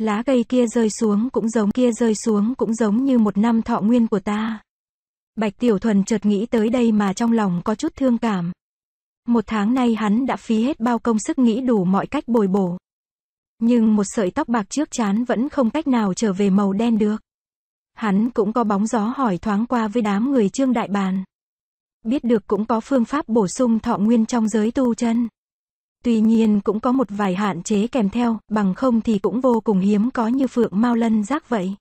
Lá cây kia rơi xuống cũng giống kia rơi xuống cũng giống như một năm thọ nguyên của ta. Bạch Tiểu Thuần chợt nghĩ tới đây mà trong lòng có chút thương cảm. Một tháng nay hắn đã phí hết bao công sức nghĩ đủ mọi cách bồi bổ. Nhưng một sợi tóc bạc trước chán vẫn không cách nào trở về màu đen được. Hắn cũng có bóng gió hỏi thoáng qua với đám người trương đại bàn. Biết được cũng có phương pháp bổ sung thọ nguyên trong giới tu chân. Tuy nhiên cũng có một vài hạn chế kèm theo, bằng không thì cũng vô cùng hiếm có như phượng mau lân giác vậy.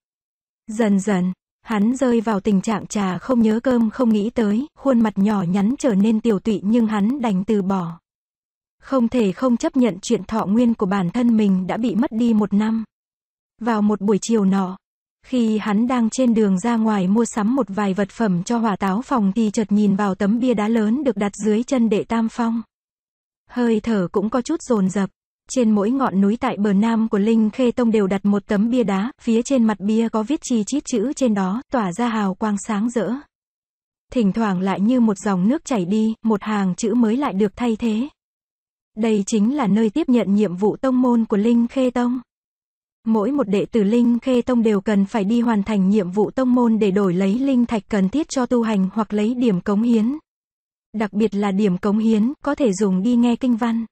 Dần dần, hắn rơi vào tình trạng trà không nhớ cơm không nghĩ tới, khuôn mặt nhỏ nhắn trở nên tiểu tụy nhưng hắn đành từ bỏ. Không thể không chấp nhận chuyện thọ nguyên của bản thân mình đã bị mất đi một năm. Vào một buổi chiều nọ, khi hắn đang trên đường ra ngoài mua sắm một vài vật phẩm cho hỏa táo phòng thì chợt nhìn vào tấm bia đá lớn được đặt dưới chân đệ tam phong hơi thở cũng có chút dồn dập. Trên mỗi ngọn núi tại bờ nam của Linh Khê Tông đều đặt một tấm bia đá, phía trên mặt bia có viết chi chít chữ trên đó, tỏa ra hào quang sáng rỡ. Thỉnh thoảng lại như một dòng nước chảy đi, một hàng chữ mới lại được thay thế. Đây chính là nơi tiếp nhận nhiệm vụ tông môn của Linh Khê Tông. Mỗi một đệ tử Linh Khê Tông đều cần phải đi hoàn thành nhiệm vụ tông môn để đổi lấy linh thạch cần thiết cho tu hành hoặc lấy điểm cống hiến đặc biệt là điểm cống hiến, có thể dùng đi nghe kinh văn.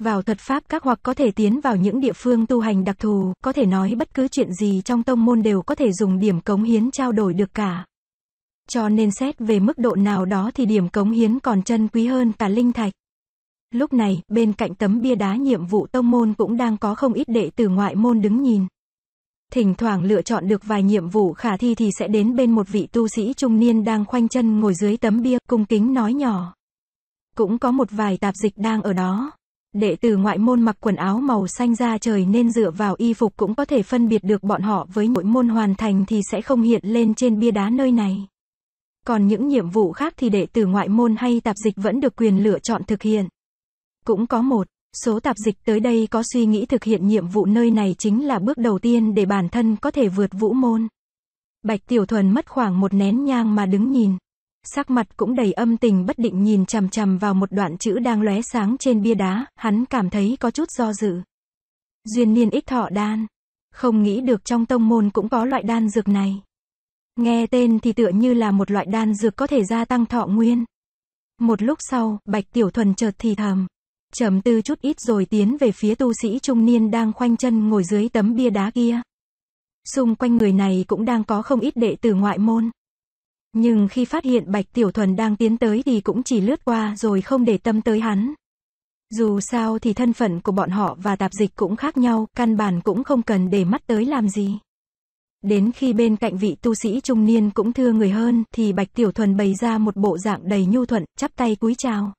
Vào thuật pháp các hoặc có thể tiến vào những địa phương tu hành đặc thù, có thể nói bất cứ chuyện gì trong tông môn đều có thể dùng điểm cống hiến trao đổi được cả. Cho nên xét về mức độ nào đó thì điểm cống hiến còn chân quý hơn cả linh thạch. Lúc này, bên cạnh tấm bia đá nhiệm vụ tông môn cũng đang có không ít đệ tử ngoại môn đứng nhìn thỉnh thoảng lựa chọn được vài nhiệm vụ khả thi thì sẽ đến bên một vị tu sĩ trung niên đang khoanh chân ngồi dưới tấm bia, cung kính nói nhỏ. Cũng có một vài tạp dịch đang ở đó. Đệ tử ngoại môn mặc quần áo màu xanh da trời nên dựa vào y phục cũng có thể phân biệt được bọn họ với nội môn hoàn thành thì sẽ không hiện lên trên bia đá nơi này. Còn những nhiệm vụ khác thì đệ tử ngoại môn hay tạp dịch vẫn được quyền lựa chọn thực hiện. Cũng có một Số tạp dịch tới đây có suy nghĩ thực hiện nhiệm vụ nơi này chính là bước đầu tiên để bản thân có thể vượt vũ môn. Bạch Tiểu Thuần mất khoảng một nén nhang mà đứng nhìn. Sắc mặt cũng đầy âm tình bất định nhìn chằm chằm vào một đoạn chữ đang lóe sáng trên bia đá, hắn cảm thấy có chút do dự. Duyên niên ích thọ đan. Không nghĩ được trong tông môn cũng có loại đan dược này. Nghe tên thì tựa như là một loại đan dược có thể gia tăng thọ nguyên. Một lúc sau, Bạch Tiểu Thuần chợt thì thầm chầm tư chút ít rồi tiến về phía tu sĩ trung niên đang khoanh chân ngồi dưới tấm bia đá kia. Xung quanh người này cũng đang có không ít đệ tử ngoại môn. Nhưng khi phát hiện Bạch Tiểu Thuần đang tiến tới thì cũng chỉ lướt qua rồi không để tâm tới hắn. Dù sao thì thân phận của bọn họ và tạp dịch cũng khác nhau, căn bản cũng không cần để mắt tới làm gì. Đến khi bên cạnh vị tu sĩ trung niên cũng thưa người hơn, thì Bạch Tiểu Thuần bày ra một bộ dạng đầy nhu thuận, chắp tay cúi chào.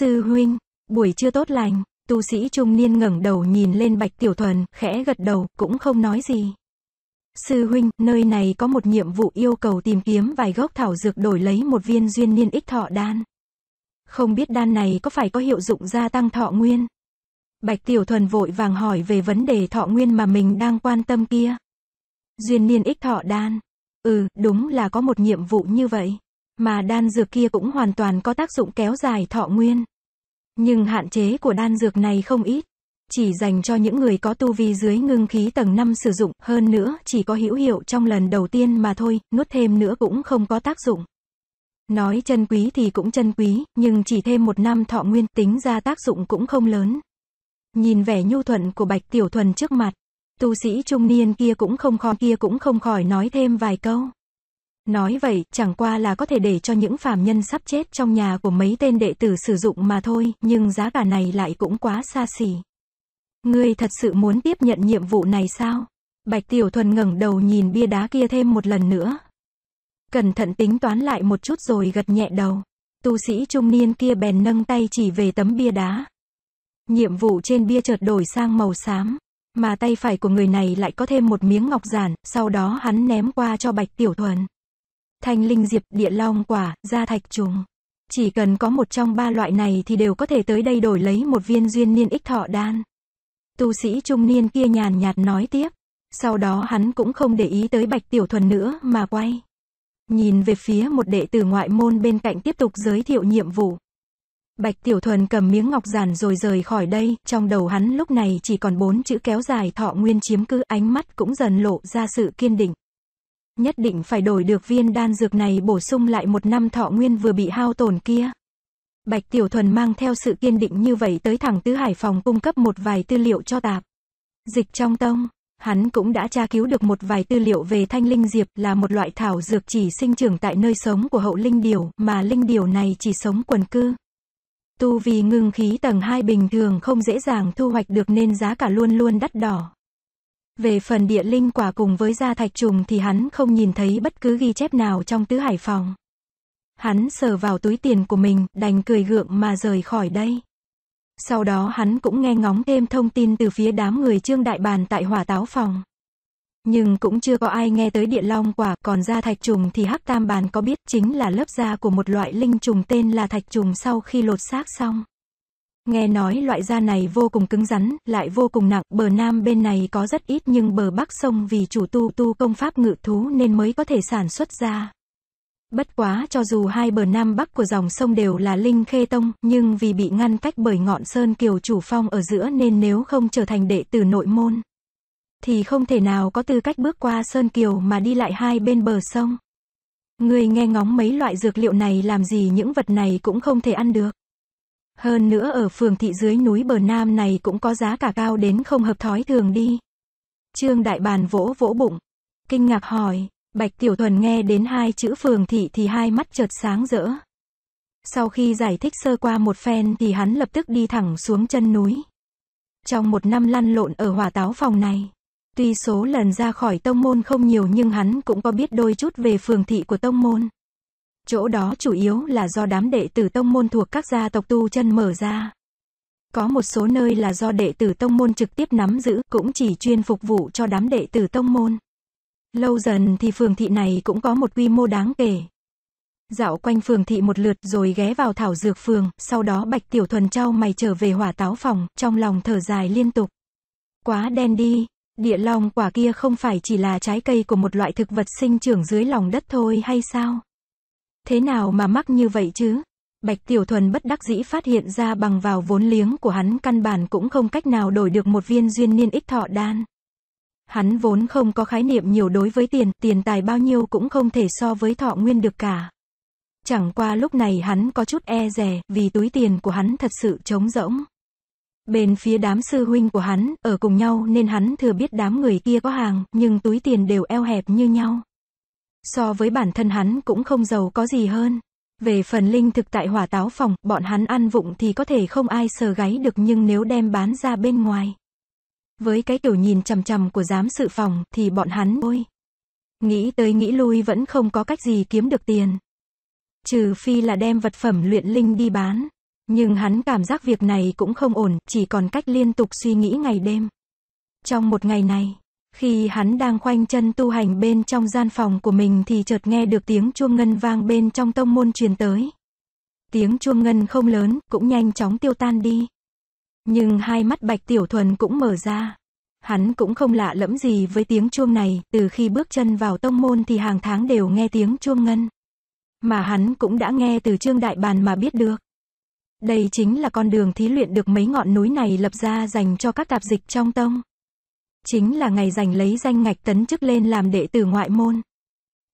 Sư huynh, Buổi trưa tốt lành, tu sĩ trung niên ngẩng đầu nhìn lên Bạch Tiểu Thuần, khẽ gật đầu, cũng không nói gì. Sư huynh, nơi này có một nhiệm vụ yêu cầu tìm kiếm vài gốc thảo dược đổi lấy một viên duyên niên ích thọ đan. Không biết đan này có phải có hiệu dụng gia tăng thọ nguyên? Bạch Tiểu Thuần vội vàng hỏi về vấn đề thọ nguyên mà mình đang quan tâm kia. Duyên niên ích thọ đan. Ừ, đúng là có một nhiệm vụ như vậy. Mà đan dược kia cũng hoàn toàn có tác dụng kéo dài thọ nguyên. Nhưng hạn chế của đan dược này không ít. Chỉ dành cho những người có tu vi dưới ngưng khí tầng 5 sử dụng, hơn nữa chỉ có hữu hiệu trong lần đầu tiên mà thôi, nuốt thêm nữa cũng không có tác dụng. Nói chân quý thì cũng chân quý, nhưng chỉ thêm một năm thọ nguyên tính ra tác dụng cũng không lớn. Nhìn vẻ nhu thuận của Bạch Tiểu Thuần trước mặt, tu sĩ trung niên kia cũng không khỏi kia cũng không khỏi nói thêm vài câu. Nói vậy, chẳng qua là có thể để cho những phàm nhân sắp chết trong nhà của mấy tên đệ tử sử dụng mà thôi, nhưng giá cả này lại cũng quá xa xỉ. Ngươi thật sự muốn tiếp nhận nhiệm vụ này sao? Bạch Tiểu Thuần ngẩng đầu nhìn bia đá kia thêm một lần nữa. Cẩn thận tính toán lại một chút rồi gật nhẹ đầu. Tu sĩ trung niên kia bèn nâng tay chỉ về tấm bia đá. Nhiệm vụ trên bia chợt đổi sang màu xám, mà tay phải của người này lại có thêm một miếng ngọc giản, sau đó hắn ném qua cho Bạch Tiểu Thuần thanh linh diệp, địa long quả, gia thạch trùng. Chỉ cần có một trong ba loại này thì đều có thể tới đây đổi lấy một viên duyên niên ích thọ đan. Tu sĩ trung niên kia nhàn nhạt nói tiếp. Sau đó hắn cũng không để ý tới bạch tiểu thuần nữa mà quay. Nhìn về phía một đệ tử ngoại môn bên cạnh tiếp tục giới thiệu nhiệm vụ. Bạch Tiểu Thuần cầm miếng ngọc giản rồi rời khỏi đây, trong đầu hắn lúc này chỉ còn bốn chữ kéo dài thọ nguyên chiếm cư, ánh mắt cũng dần lộ ra sự kiên định. Nhất định phải đổi được viên đan dược này bổ sung lại một năm thọ nguyên vừa bị hao tổn kia. Bạch Tiểu Thuần mang theo sự kiên định như vậy tới thẳng Tứ Hải Phòng cung cấp một vài tư liệu cho tạp. Dịch trong tông, hắn cũng đã tra cứu được một vài tư liệu về thanh linh diệp là một loại thảo dược chỉ sinh trưởng tại nơi sống của hậu linh điểu mà linh điểu này chỉ sống quần cư. Tu vì ngưng khí tầng 2 bình thường không dễ dàng thu hoạch được nên giá cả luôn luôn đắt đỏ. Về phần địa linh quả cùng với gia thạch trùng thì hắn không nhìn thấy bất cứ ghi chép nào trong tứ hải phòng. Hắn sờ vào túi tiền của mình, đành cười gượng mà rời khỏi đây. Sau đó hắn cũng nghe ngóng thêm thông tin từ phía đám người trương đại bàn tại hỏa táo phòng. Nhưng cũng chưa có ai nghe tới địa long quả, còn da thạch trùng thì hắc tam bàn có biết chính là lớp da của một loại linh trùng tên là thạch trùng sau khi lột xác xong. Nghe nói loại da này vô cùng cứng rắn, lại vô cùng nặng, bờ nam bên này có rất ít nhưng bờ bắc sông vì chủ tu tu công pháp ngự thú nên mới có thể sản xuất ra. Bất quá cho dù hai bờ nam bắc của dòng sông đều là Linh Khê Tông, nhưng vì bị ngăn cách bởi ngọn sơn kiều chủ phong ở giữa nên nếu không trở thành đệ tử nội môn, thì không thể nào có tư cách bước qua sơn kiều mà đi lại hai bên bờ sông. Người nghe ngóng mấy loại dược liệu này làm gì những vật này cũng không thể ăn được. Hơn nữa ở phường thị dưới núi bờ Nam này cũng có giá cả cao đến không hợp thói thường đi. Trương Đại Bàn vỗ vỗ bụng, kinh ngạc hỏi, Bạch Tiểu Thuần nghe đến hai chữ phường thị thì hai mắt chợt sáng rỡ. Sau khi giải thích sơ qua một phen thì hắn lập tức đi thẳng xuống chân núi. Trong một năm lăn lộn ở hỏa táo phòng này, tuy số lần ra khỏi tông môn không nhiều nhưng hắn cũng có biết đôi chút về phường thị của tông môn. Chỗ đó chủ yếu là do đám đệ tử tông môn thuộc các gia tộc tu chân mở ra. Có một số nơi là do đệ tử tông môn trực tiếp nắm giữ, cũng chỉ chuyên phục vụ cho đám đệ tử tông môn. Lâu dần thì phường thị này cũng có một quy mô đáng kể. Dạo quanh phường thị một lượt rồi ghé vào thảo dược phường, sau đó Bạch Tiểu Thuần trao mày trở về hỏa táo phòng, trong lòng thở dài liên tục. Quá đen đi, địa long quả kia không phải chỉ là trái cây của một loại thực vật sinh trưởng dưới lòng đất thôi hay sao? Thế nào mà mắc như vậy chứ? Bạch Tiểu Thuần bất đắc dĩ phát hiện ra bằng vào vốn liếng của hắn căn bản cũng không cách nào đổi được một viên duyên niên ích thọ đan. Hắn vốn không có khái niệm nhiều đối với tiền, tiền tài bao nhiêu cũng không thể so với thọ nguyên được cả. Chẳng qua lúc này hắn có chút e rè, vì túi tiền của hắn thật sự trống rỗng. Bên phía đám sư huynh của hắn, ở cùng nhau nên hắn thừa biết đám người kia có hàng, nhưng túi tiền đều eo hẹp như nhau. So với bản thân hắn cũng không giàu có gì hơn. Về phần linh thực tại hỏa táo phòng, bọn hắn ăn vụng thì có thể không ai sờ gáy được nhưng nếu đem bán ra bên ngoài. Với cái kiểu nhìn chằm chằm của giám sự phòng thì bọn hắn ôi. Nghĩ tới nghĩ lui vẫn không có cách gì kiếm được tiền. Trừ phi là đem vật phẩm luyện linh đi bán. Nhưng hắn cảm giác việc này cũng không ổn, chỉ còn cách liên tục suy nghĩ ngày đêm. Trong một ngày này, khi hắn đang khoanh chân tu hành bên trong gian phòng của mình thì chợt nghe được tiếng chuông ngân vang bên trong tông môn truyền tới. Tiếng chuông ngân không lớn, cũng nhanh chóng tiêu tan đi. Nhưng hai mắt Bạch Tiểu Thuần cũng mở ra. Hắn cũng không lạ lẫm gì với tiếng chuông này, từ khi bước chân vào tông môn thì hàng tháng đều nghe tiếng chuông ngân. Mà hắn cũng đã nghe từ Trương Đại Bàn mà biết được. Đây chính là con đường thí luyện được mấy ngọn núi này lập ra dành cho các tạp dịch trong tông chính là ngày giành lấy danh ngạch tấn chức lên làm đệ tử ngoại môn.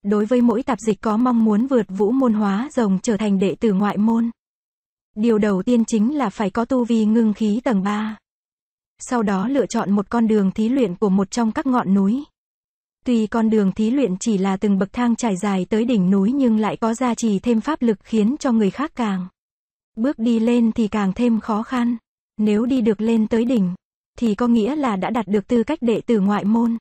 Đối với mỗi tạp dịch có mong muốn vượt vũ môn hóa rồng trở thành đệ tử ngoại môn. Điều đầu tiên chính là phải có tu vi ngưng khí tầng 3. Sau đó lựa chọn một con đường thí luyện của một trong các ngọn núi. Tuy con đường thí luyện chỉ là từng bậc thang trải dài tới đỉnh núi nhưng lại có gia trì thêm pháp lực khiến cho người khác càng. Bước đi lên thì càng thêm khó khăn. Nếu đi được lên tới đỉnh, thì có nghĩa là đã đạt được tư cách đệ tử ngoại môn.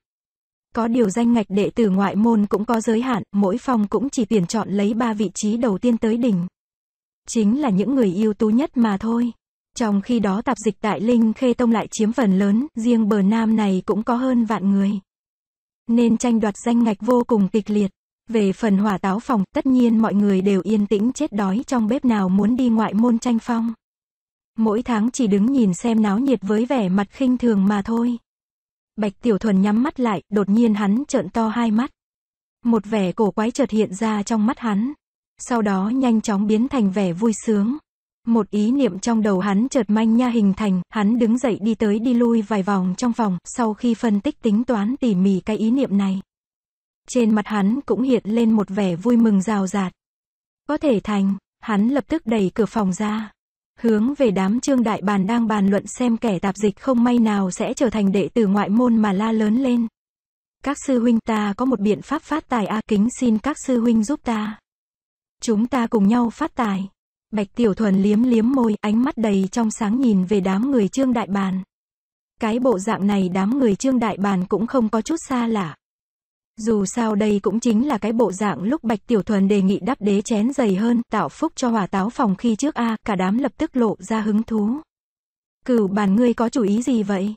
Có điều danh ngạch đệ tử ngoại môn cũng có giới hạn, mỗi phòng cũng chỉ tuyển chọn lấy ba vị trí đầu tiên tới đỉnh. Chính là những người ưu tú nhất mà thôi. Trong khi đó tạp dịch tại Linh Khê Tông lại chiếm phần lớn, riêng bờ Nam này cũng có hơn vạn người. Nên tranh đoạt danh ngạch vô cùng kịch liệt. Về phần hỏa táo phòng, tất nhiên mọi người đều yên tĩnh chết đói trong bếp nào muốn đi ngoại môn tranh phong mỗi tháng chỉ đứng nhìn xem náo nhiệt với vẻ mặt khinh thường mà thôi. Bạch Tiểu Thuần nhắm mắt lại, đột nhiên hắn trợn to hai mắt. Một vẻ cổ quái chợt hiện ra trong mắt hắn. Sau đó nhanh chóng biến thành vẻ vui sướng. Một ý niệm trong đầu hắn chợt manh nha hình thành, hắn đứng dậy đi tới đi lui vài vòng trong phòng, sau khi phân tích tính toán tỉ mỉ cái ý niệm này. Trên mặt hắn cũng hiện lên một vẻ vui mừng rào rạt. Có thể thành, hắn lập tức đẩy cửa phòng ra hướng về đám trương đại bàn đang bàn luận xem kẻ tạp dịch không may nào sẽ trở thành đệ tử ngoại môn mà la lớn lên. Các sư huynh ta có một biện pháp phát tài A kính xin các sư huynh giúp ta. Chúng ta cùng nhau phát tài. Bạch Tiểu Thuần liếm liếm môi, ánh mắt đầy trong sáng nhìn về đám người trương đại bàn. Cái bộ dạng này đám người trương đại bàn cũng không có chút xa lạ. Dù sao đây cũng chính là cái bộ dạng lúc Bạch Tiểu Thuần đề nghị đắp đế chén dày hơn, tạo phúc cho hỏa táo phòng khi trước a, cả đám lập tức lộ ra hứng thú. Cửu bàn ngươi có chủ ý gì vậy?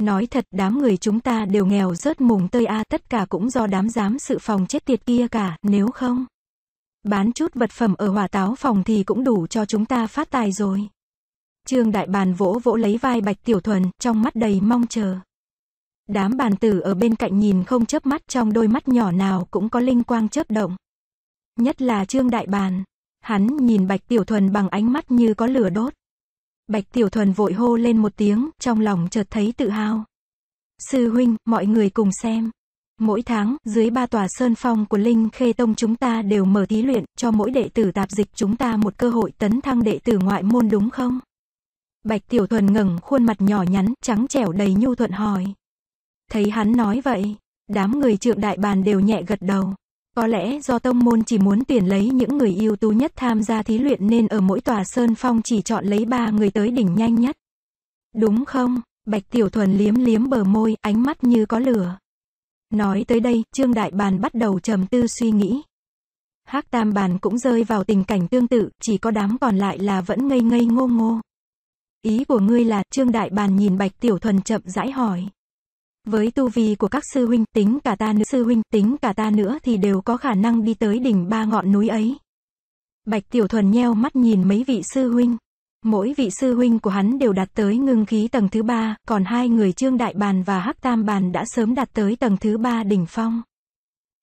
Nói thật đám người chúng ta đều nghèo rớt mùng tơi a tất cả cũng do đám giám sự phòng chết tiệt kia cả, nếu không. Bán chút vật phẩm ở hỏa táo phòng thì cũng đủ cho chúng ta phát tài rồi. Trương Đại Bàn vỗ vỗ lấy vai Bạch Tiểu Thuần, trong mắt đầy mong chờ. Đám bàn tử ở bên cạnh nhìn không chớp mắt trong đôi mắt nhỏ nào cũng có linh quang chớp động. Nhất là Trương Đại Bàn. Hắn nhìn Bạch Tiểu Thuần bằng ánh mắt như có lửa đốt. Bạch Tiểu Thuần vội hô lên một tiếng, trong lòng chợt thấy tự hào. Sư huynh, mọi người cùng xem. Mỗi tháng, dưới ba tòa sơn phong của Linh Khê Tông chúng ta đều mở thí luyện, cho mỗi đệ tử tạp dịch chúng ta một cơ hội tấn thăng đệ tử ngoại môn đúng không? Bạch Tiểu Thuần ngẩng khuôn mặt nhỏ nhắn, trắng trẻo đầy nhu thuận hỏi. Thấy hắn nói vậy, đám người trượng đại bàn đều nhẹ gật đầu. Có lẽ do tông môn chỉ muốn tuyển lấy những người yêu tú nhất tham gia thí luyện nên ở mỗi tòa sơn phong chỉ chọn lấy ba người tới đỉnh nhanh nhất. Đúng không? Bạch Tiểu Thuần liếm liếm bờ môi, ánh mắt như có lửa. Nói tới đây, Trương Đại Bàn bắt đầu trầm tư suy nghĩ. Hắc Tam Bàn cũng rơi vào tình cảnh tương tự, chỉ có đám còn lại là vẫn ngây ngây ngô ngô. Ý của ngươi là, Trương Đại Bàn nhìn Bạch Tiểu Thuần chậm rãi hỏi. Với tu vi của các sư huynh tính cả ta nữa sư huynh tính cả ta nữa thì đều có khả năng đi tới đỉnh ba ngọn núi ấy. Bạch Tiểu Thuần nheo mắt nhìn mấy vị sư huynh. Mỗi vị sư huynh của hắn đều đạt tới ngưng khí tầng thứ ba, còn hai người Trương Đại Bàn và Hắc Tam Bàn đã sớm đạt tới tầng thứ ba đỉnh phong.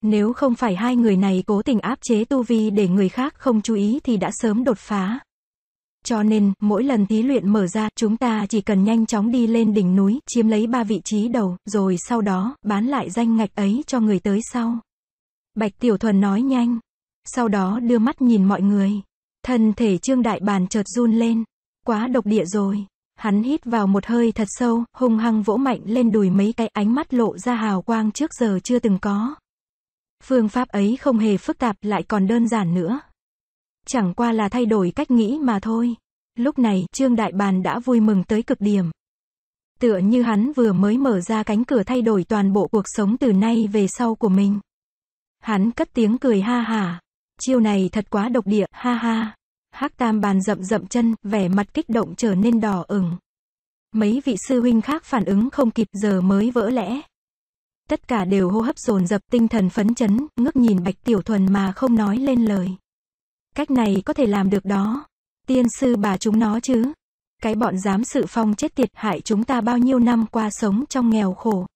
Nếu không phải hai người này cố tình áp chế tu vi để người khác không chú ý thì đã sớm đột phá. Cho nên, mỗi lần thí luyện mở ra, chúng ta chỉ cần nhanh chóng đi lên đỉnh núi, chiếm lấy ba vị trí đầu, rồi sau đó, bán lại danh ngạch ấy cho người tới sau. Bạch Tiểu Thuần nói nhanh. Sau đó đưa mắt nhìn mọi người. Thân thể Trương Đại Bàn chợt run lên. Quá độc địa rồi. Hắn hít vào một hơi thật sâu, hung hăng vỗ mạnh lên đùi mấy cái ánh mắt lộ ra hào quang trước giờ chưa từng có. Phương pháp ấy không hề phức tạp lại còn đơn giản nữa. Chẳng qua là thay đổi cách nghĩ mà thôi. Lúc này, Trương Đại Bàn đã vui mừng tới cực điểm. Tựa như hắn vừa mới mở ra cánh cửa thay đổi toàn bộ cuộc sống từ nay về sau của mình. Hắn cất tiếng cười ha ha. Chiêu này thật quá độc địa, ha ha. Hắc Tam Bàn rậm rậm chân, vẻ mặt kích động trở nên đỏ ửng. Mấy vị sư huynh khác phản ứng không kịp giờ mới vỡ lẽ. Tất cả đều hô hấp dồn dập tinh thần phấn chấn, ngước nhìn Bạch Tiểu Thuần mà không nói lên lời. Cách này có thể làm được đó. Tiên sư bà chúng nó chứ. Cái bọn dám sự phong chết tiệt hại chúng ta bao nhiêu năm qua sống trong nghèo khổ.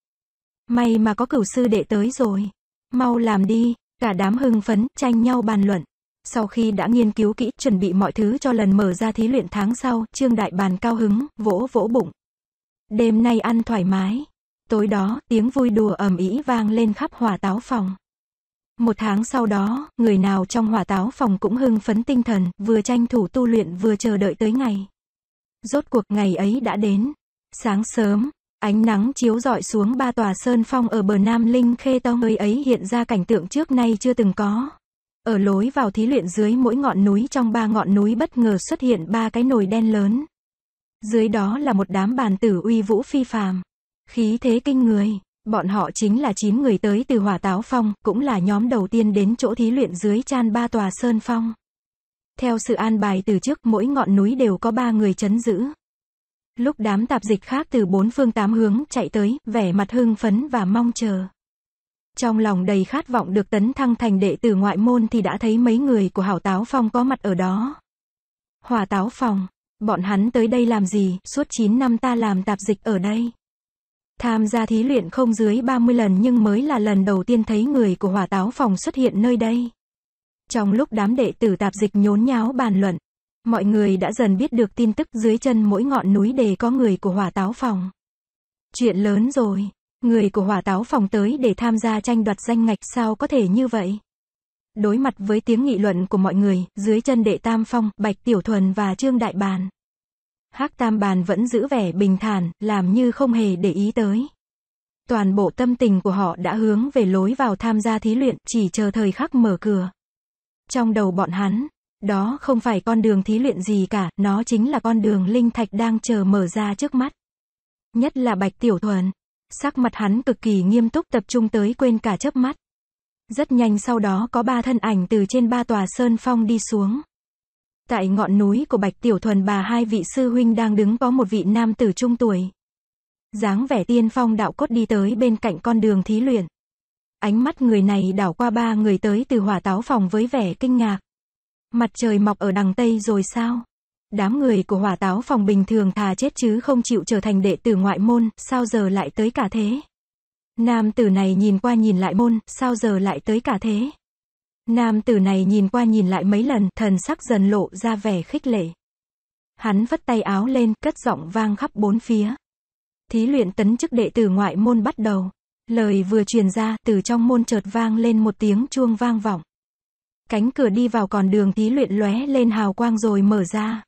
May mà có cửu sư đệ tới rồi. Mau làm đi, cả đám hưng phấn, tranh nhau bàn luận. Sau khi đã nghiên cứu kỹ, chuẩn bị mọi thứ cho lần mở ra thí luyện tháng sau, Trương Đại Bàn cao hứng, vỗ vỗ bụng. Đêm nay ăn thoải mái. Tối đó, tiếng vui đùa ầm ĩ vang lên khắp hòa táo phòng. Một tháng sau đó, người nào trong hỏa táo phòng cũng hưng phấn tinh thần, vừa tranh thủ tu luyện vừa chờ đợi tới ngày. Rốt cuộc ngày ấy đã đến. Sáng sớm, ánh nắng chiếu rọi xuống ba tòa sơn phong ở bờ Nam Linh Khê Tông nơi ấy hiện ra cảnh tượng trước nay chưa từng có. Ở lối vào thí luyện dưới mỗi ngọn núi trong ba ngọn núi bất ngờ xuất hiện ba cái nồi đen lớn. Dưới đó là một đám bàn tử uy vũ phi phàm. Khí thế kinh người, Bọn họ chính là 9 người tới từ hỏa táo phong, cũng là nhóm đầu tiên đến chỗ thí luyện dưới chan ba tòa sơn phong. Theo sự an bài từ trước, mỗi ngọn núi đều có 3 người chấn giữ. Lúc đám tạp dịch khác từ bốn phương tám hướng chạy tới, vẻ mặt hưng phấn và mong chờ. Trong lòng đầy khát vọng được tấn thăng thành đệ tử ngoại môn thì đã thấy mấy người của hảo táo phong có mặt ở đó. Hỏa táo phong bọn hắn tới đây làm gì, suốt 9 năm ta làm tạp dịch ở đây. Tham gia thí luyện không dưới 30 lần nhưng mới là lần đầu tiên thấy người của hỏa táo phòng xuất hiện nơi đây. Trong lúc đám đệ tử tạp dịch nhốn nháo bàn luận, mọi người đã dần biết được tin tức dưới chân mỗi ngọn núi đều có người của hỏa táo phòng. Chuyện lớn rồi, người của hỏa táo phòng tới để tham gia tranh đoạt danh ngạch sao có thể như vậy? Đối mặt với tiếng nghị luận của mọi người, dưới chân đệ Tam Phong, Bạch Tiểu Thuần và Trương Đại Bàn. Hắc Tam Bàn vẫn giữ vẻ bình thản, làm như không hề để ý tới. Toàn bộ tâm tình của họ đã hướng về lối vào tham gia thí luyện, chỉ chờ thời khắc mở cửa. Trong đầu bọn hắn, đó không phải con đường thí luyện gì cả, nó chính là con đường linh thạch đang chờ mở ra trước mắt. Nhất là Bạch Tiểu Thuần, sắc mặt hắn cực kỳ nghiêm túc tập trung tới quên cả chớp mắt. Rất nhanh sau đó có ba thân ảnh từ trên ba tòa sơn phong đi xuống. Tại ngọn núi của Bạch Tiểu Thuần bà hai vị sư huynh đang đứng có một vị nam tử trung tuổi. dáng vẻ tiên phong đạo cốt đi tới bên cạnh con đường thí luyện. Ánh mắt người này đảo qua ba người tới từ hỏa táo phòng với vẻ kinh ngạc. Mặt trời mọc ở đằng Tây rồi sao? Đám người của hỏa táo phòng bình thường thà chết chứ không chịu trở thành đệ tử ngoại môn, sao giờ lại tới cả thế? Nam tử này nhìn qua nhìn lại môn, sao giờ lại tới cả thế? Nam tử này nhìn qua nhìn lại mấy lần, thần sắc dần lộ ra vẻ khích lệ. Hắn vất tay áo lên, cất giọng vang khắp bốn phía. Thí luyện tấn chức đệ tử ngoại môn bắt đầu. Lời vừa truyền ra, từ trong môn chợt vang lên một tiếng chuông vang vọng. Cánh cửa đi vào còn đường thí luyện lóe lên hào quang rồi mở ra.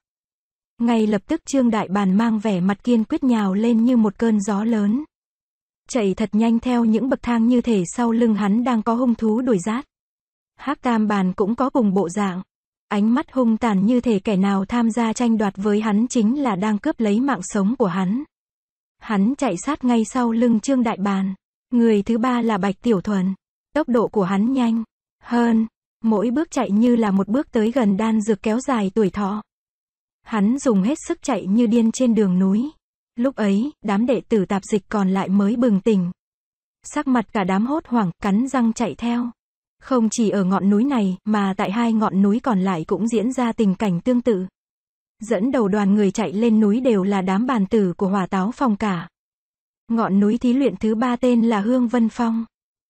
Ngay lập tức Trương Đại Bàn mang vẻ mặt kiên quyết nhào lên như một cơn gió lớn. Chạy thật nhanh theo những bậc thang như thể sau lưng hắn đang có hung thú đuổi rát hắc cam bàn cũng có cùng bộ dạng. Ánh mắt hung tàn như thể kẻ nào tham gia tranh đoạt với hắn chính là đang cướp lấy mạng sống của hắn. Hắn chạy sát ngay sau lưng Trương Đại Bàn. Người thứ ba là Bạch Tiểu Thuần. Tốc độ của hắn nhanh hơn, mỗi bước chạy như là một bước tới gần đan dược kéo dài tuổi thọ. Hắn dùng hết sức chạy như điên trên đường núi. Lúc ấy, đám đệ tử tạp dịch còn lại mới bừng tỉnh. Sắc mặt cả đám hốt hoảng, cắn răng chạy theo. Không chỉ ở ngọn núi này, mà tại hai ngọn núi còn lại cũng diễn ra tình cảnh tương tự. Dẫn đầu đoàn người chạy lên núi đều là đám bàn tử của hỏa táo phong cả. Ngọn núi thí luyện thứ ba tên là Hương Vân Phong.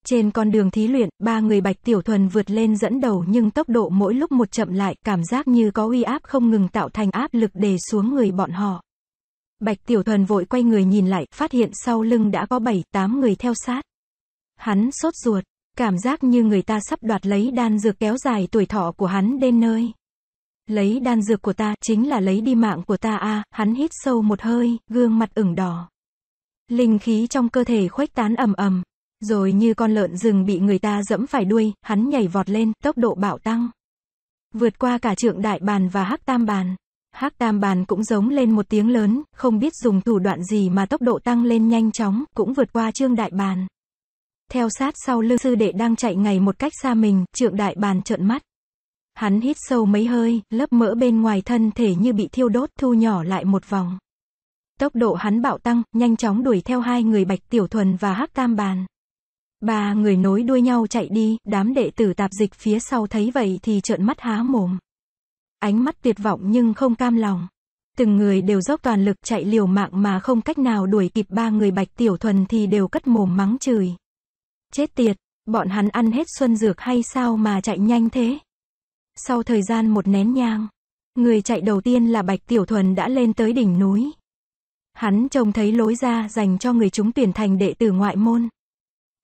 Trên con đường thí luyện, ba người Bạch Tiểu Thuần vượt lên dẫn đầu nhưng tốc độ mỗi lúc một chậm lại, cảm giác như có uy áp không ngừng tạo thành áp lực đè xuống người bọn họ. Bạch Tiểu Thuần vội quay người nhìn lại, phát hiện sau lưng đã có 7, 8 người theo sát. Hắn sốt ruột, Cảm giác như người ta sắp đoạt lấy đan dược kéo dài tuổi thọ của hắn đến nơi. Lấy đan dược của ta chính là lấy đi mạng của ta a à, hắn hít sâu một hơi, gương mặt ửng đỏ. Linh khí trong cơ thể khuếch tán ầm ầm, rồi như con lợn rừng bị người ta dẫm phải đuôi, hắn nhảy vọt lên, tốc độ bạo tăng. Vượt qua cả trượng đại bàn và hắc tam bàn. Hắc tam bàn cũng giống lên một tiếng lớn, không biết dùng thủ đoạn gì mà tốc độ tăng lên nhanh chóng, cũng vượt qua trương đại bàn. Theo sát sau lưng sư đệ đang chạy ngày một cách xa mình, trượng đại bàn trợn mắt. Hắn hít sâu mấy hơi, lớp mỡ bên ngoài thân thể như bị thiêu đốt, thu nhỏ lại một vòng. Tốc độ hắn bạo tăng, nhanh chóng đuổi theo hai người Bạch Tiểu Thuần và Hắc Tam Bàn. Ba người nối đuôi nhau chạy đi, đám đệ tử tạp dịch phía sau thấy vậy thì trợn mắt há mồm. Ánh mắt tuyệt vọng nhưng không cam lòng. Từng người đều dốc toàn lực chạy liều mạng mà không cách nào đuổi kịp ba người Bạch Tiểu Thuần thì đều cất mồm mắng chửi. Chết tiệt, bọn hắn ăn hết xuân dược hay sao mà chạy nhanh thế? Sau thời gian một nén nhang, người chạy đầu tiên là Bạch Tiểu Thuần đã lên tới đỉnh núi. Hắn trông thấy lối ra dành cho người chúng tuyển thành đệ tử ngoại môn.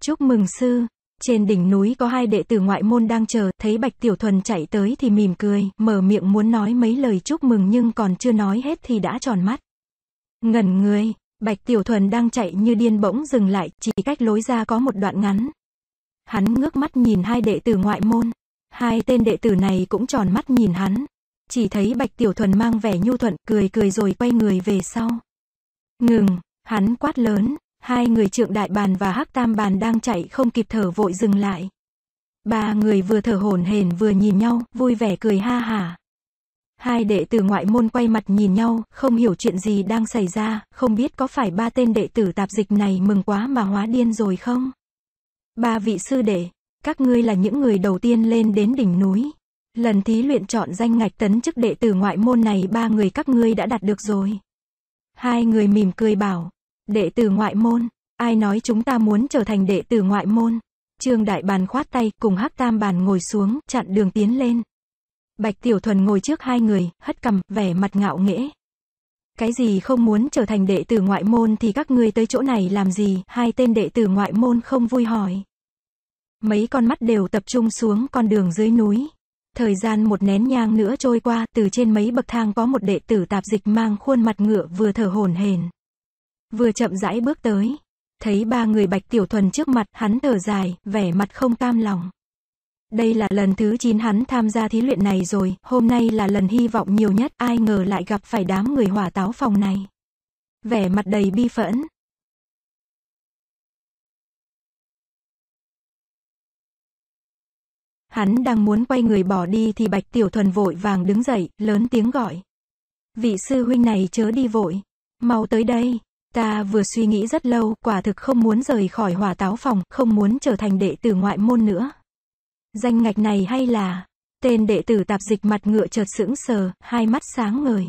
Chúc mừng sư, trên đỉnh núi có hai đệ tử ngoại môn đang chờ, thấy Bạch Tiểu Thuần chạy tới thì mỉm cười, mở miệng muốn nói mấy lời chúc mừng nhưng còn chưa nói hết thì đã tròn mắt. Ngẩn người, Bạch Tiểu Thuần đang chạy như điên bỗng dừng lại, chỉ cách lối ra có một đoạn ngắn. Hắn ngước mắt nhìn hai đệ tử ngoại môn. Hai tên đệ tử này cũng tròn mắt nhìn hắn. Chỉ thấy Bạch Tiểu Thuần mang vẻ nhu thuận, cười cười rồi quay người về sau. Ngừng, hắn quát lớn, hai người trượng đại bàn và hắc tam bàn đang chạy không kịp thở vội dừng lại. Ba người vừa thở hổn hển vừa nhìn nhau, vui vẻ cười ha hả. Hai đệ tử ngoại môn quay mặt nhìn nhau, không hiểu chuyện gì đang xảy ra, không biết có phải ba tên đệ tử tạp dịch này mừng quá mà hóa điên rồi không? Ba vị sư đệ, các ngươi là những người đầu tiên lên đến đỉnh núi. Lần thí luyện chọn danh ngạch tấn chức đệ tử ngoại môn này ba người các ngươi đã đạt được rồi. Hai người mỉm cười bảo, đệ tử ngoại môn, ai nói chúng ta muốn trở thành đệ tử ngoại môn? Trương Đại Bàn khoát tay cùng Hắc Tam Bàn ngồi xuống, chặn đường tiến lên. Bạch Tiểu Thuần ngồi trước hai người, hất cằm, vẻ mặt ngạo nghễ. Cái gì không muốn trở thành đệ tử ngoại môn thì các ngươi tới chỗ này làm gì, hai tên đệ tử ngoại môn không vui hỏi. Mấy con mắt đều tập trung xuống con đường dưới núi. Thời gian một nén nhang nữa trôi qua, từ trên mấy bậc thang có một đệ tử tạp dịch mang khuôn mặt ngựa vừa thở hổn hển, vừa chậm rãi bước tới. Thấy ba người Bạch Tiểu Thuần trước mặt, hắn thở dài, vẻ mặt không cam lòng. Đây là lần thứ 9 hắn tham gia thí luyện này rồi, hôm nay là lần hy vọng nhiều nhất, ai ngờ lại gặp phải đám người hỏa táo phòng này. Vẻ mặt đầy bi phẫn. Hắn đang muốn quay người bỏ đi thì Bạch Tiểu Thuần vội vàng đứng dậy, lớn tiếng gọi. Vị sư huynh này chớ đi vội, mau tới đây. Ta vừa suy nghĩ rất lâu, quả thực không muốn rời khỏi hỏa táo phòng, không muốn trở thành đệ tử ngoại môn nữa. Danh ngạch này hay là... Tên đệ tử tạp dịch mặt ngựa chợt sững sờ, hai mắt sáng ngời.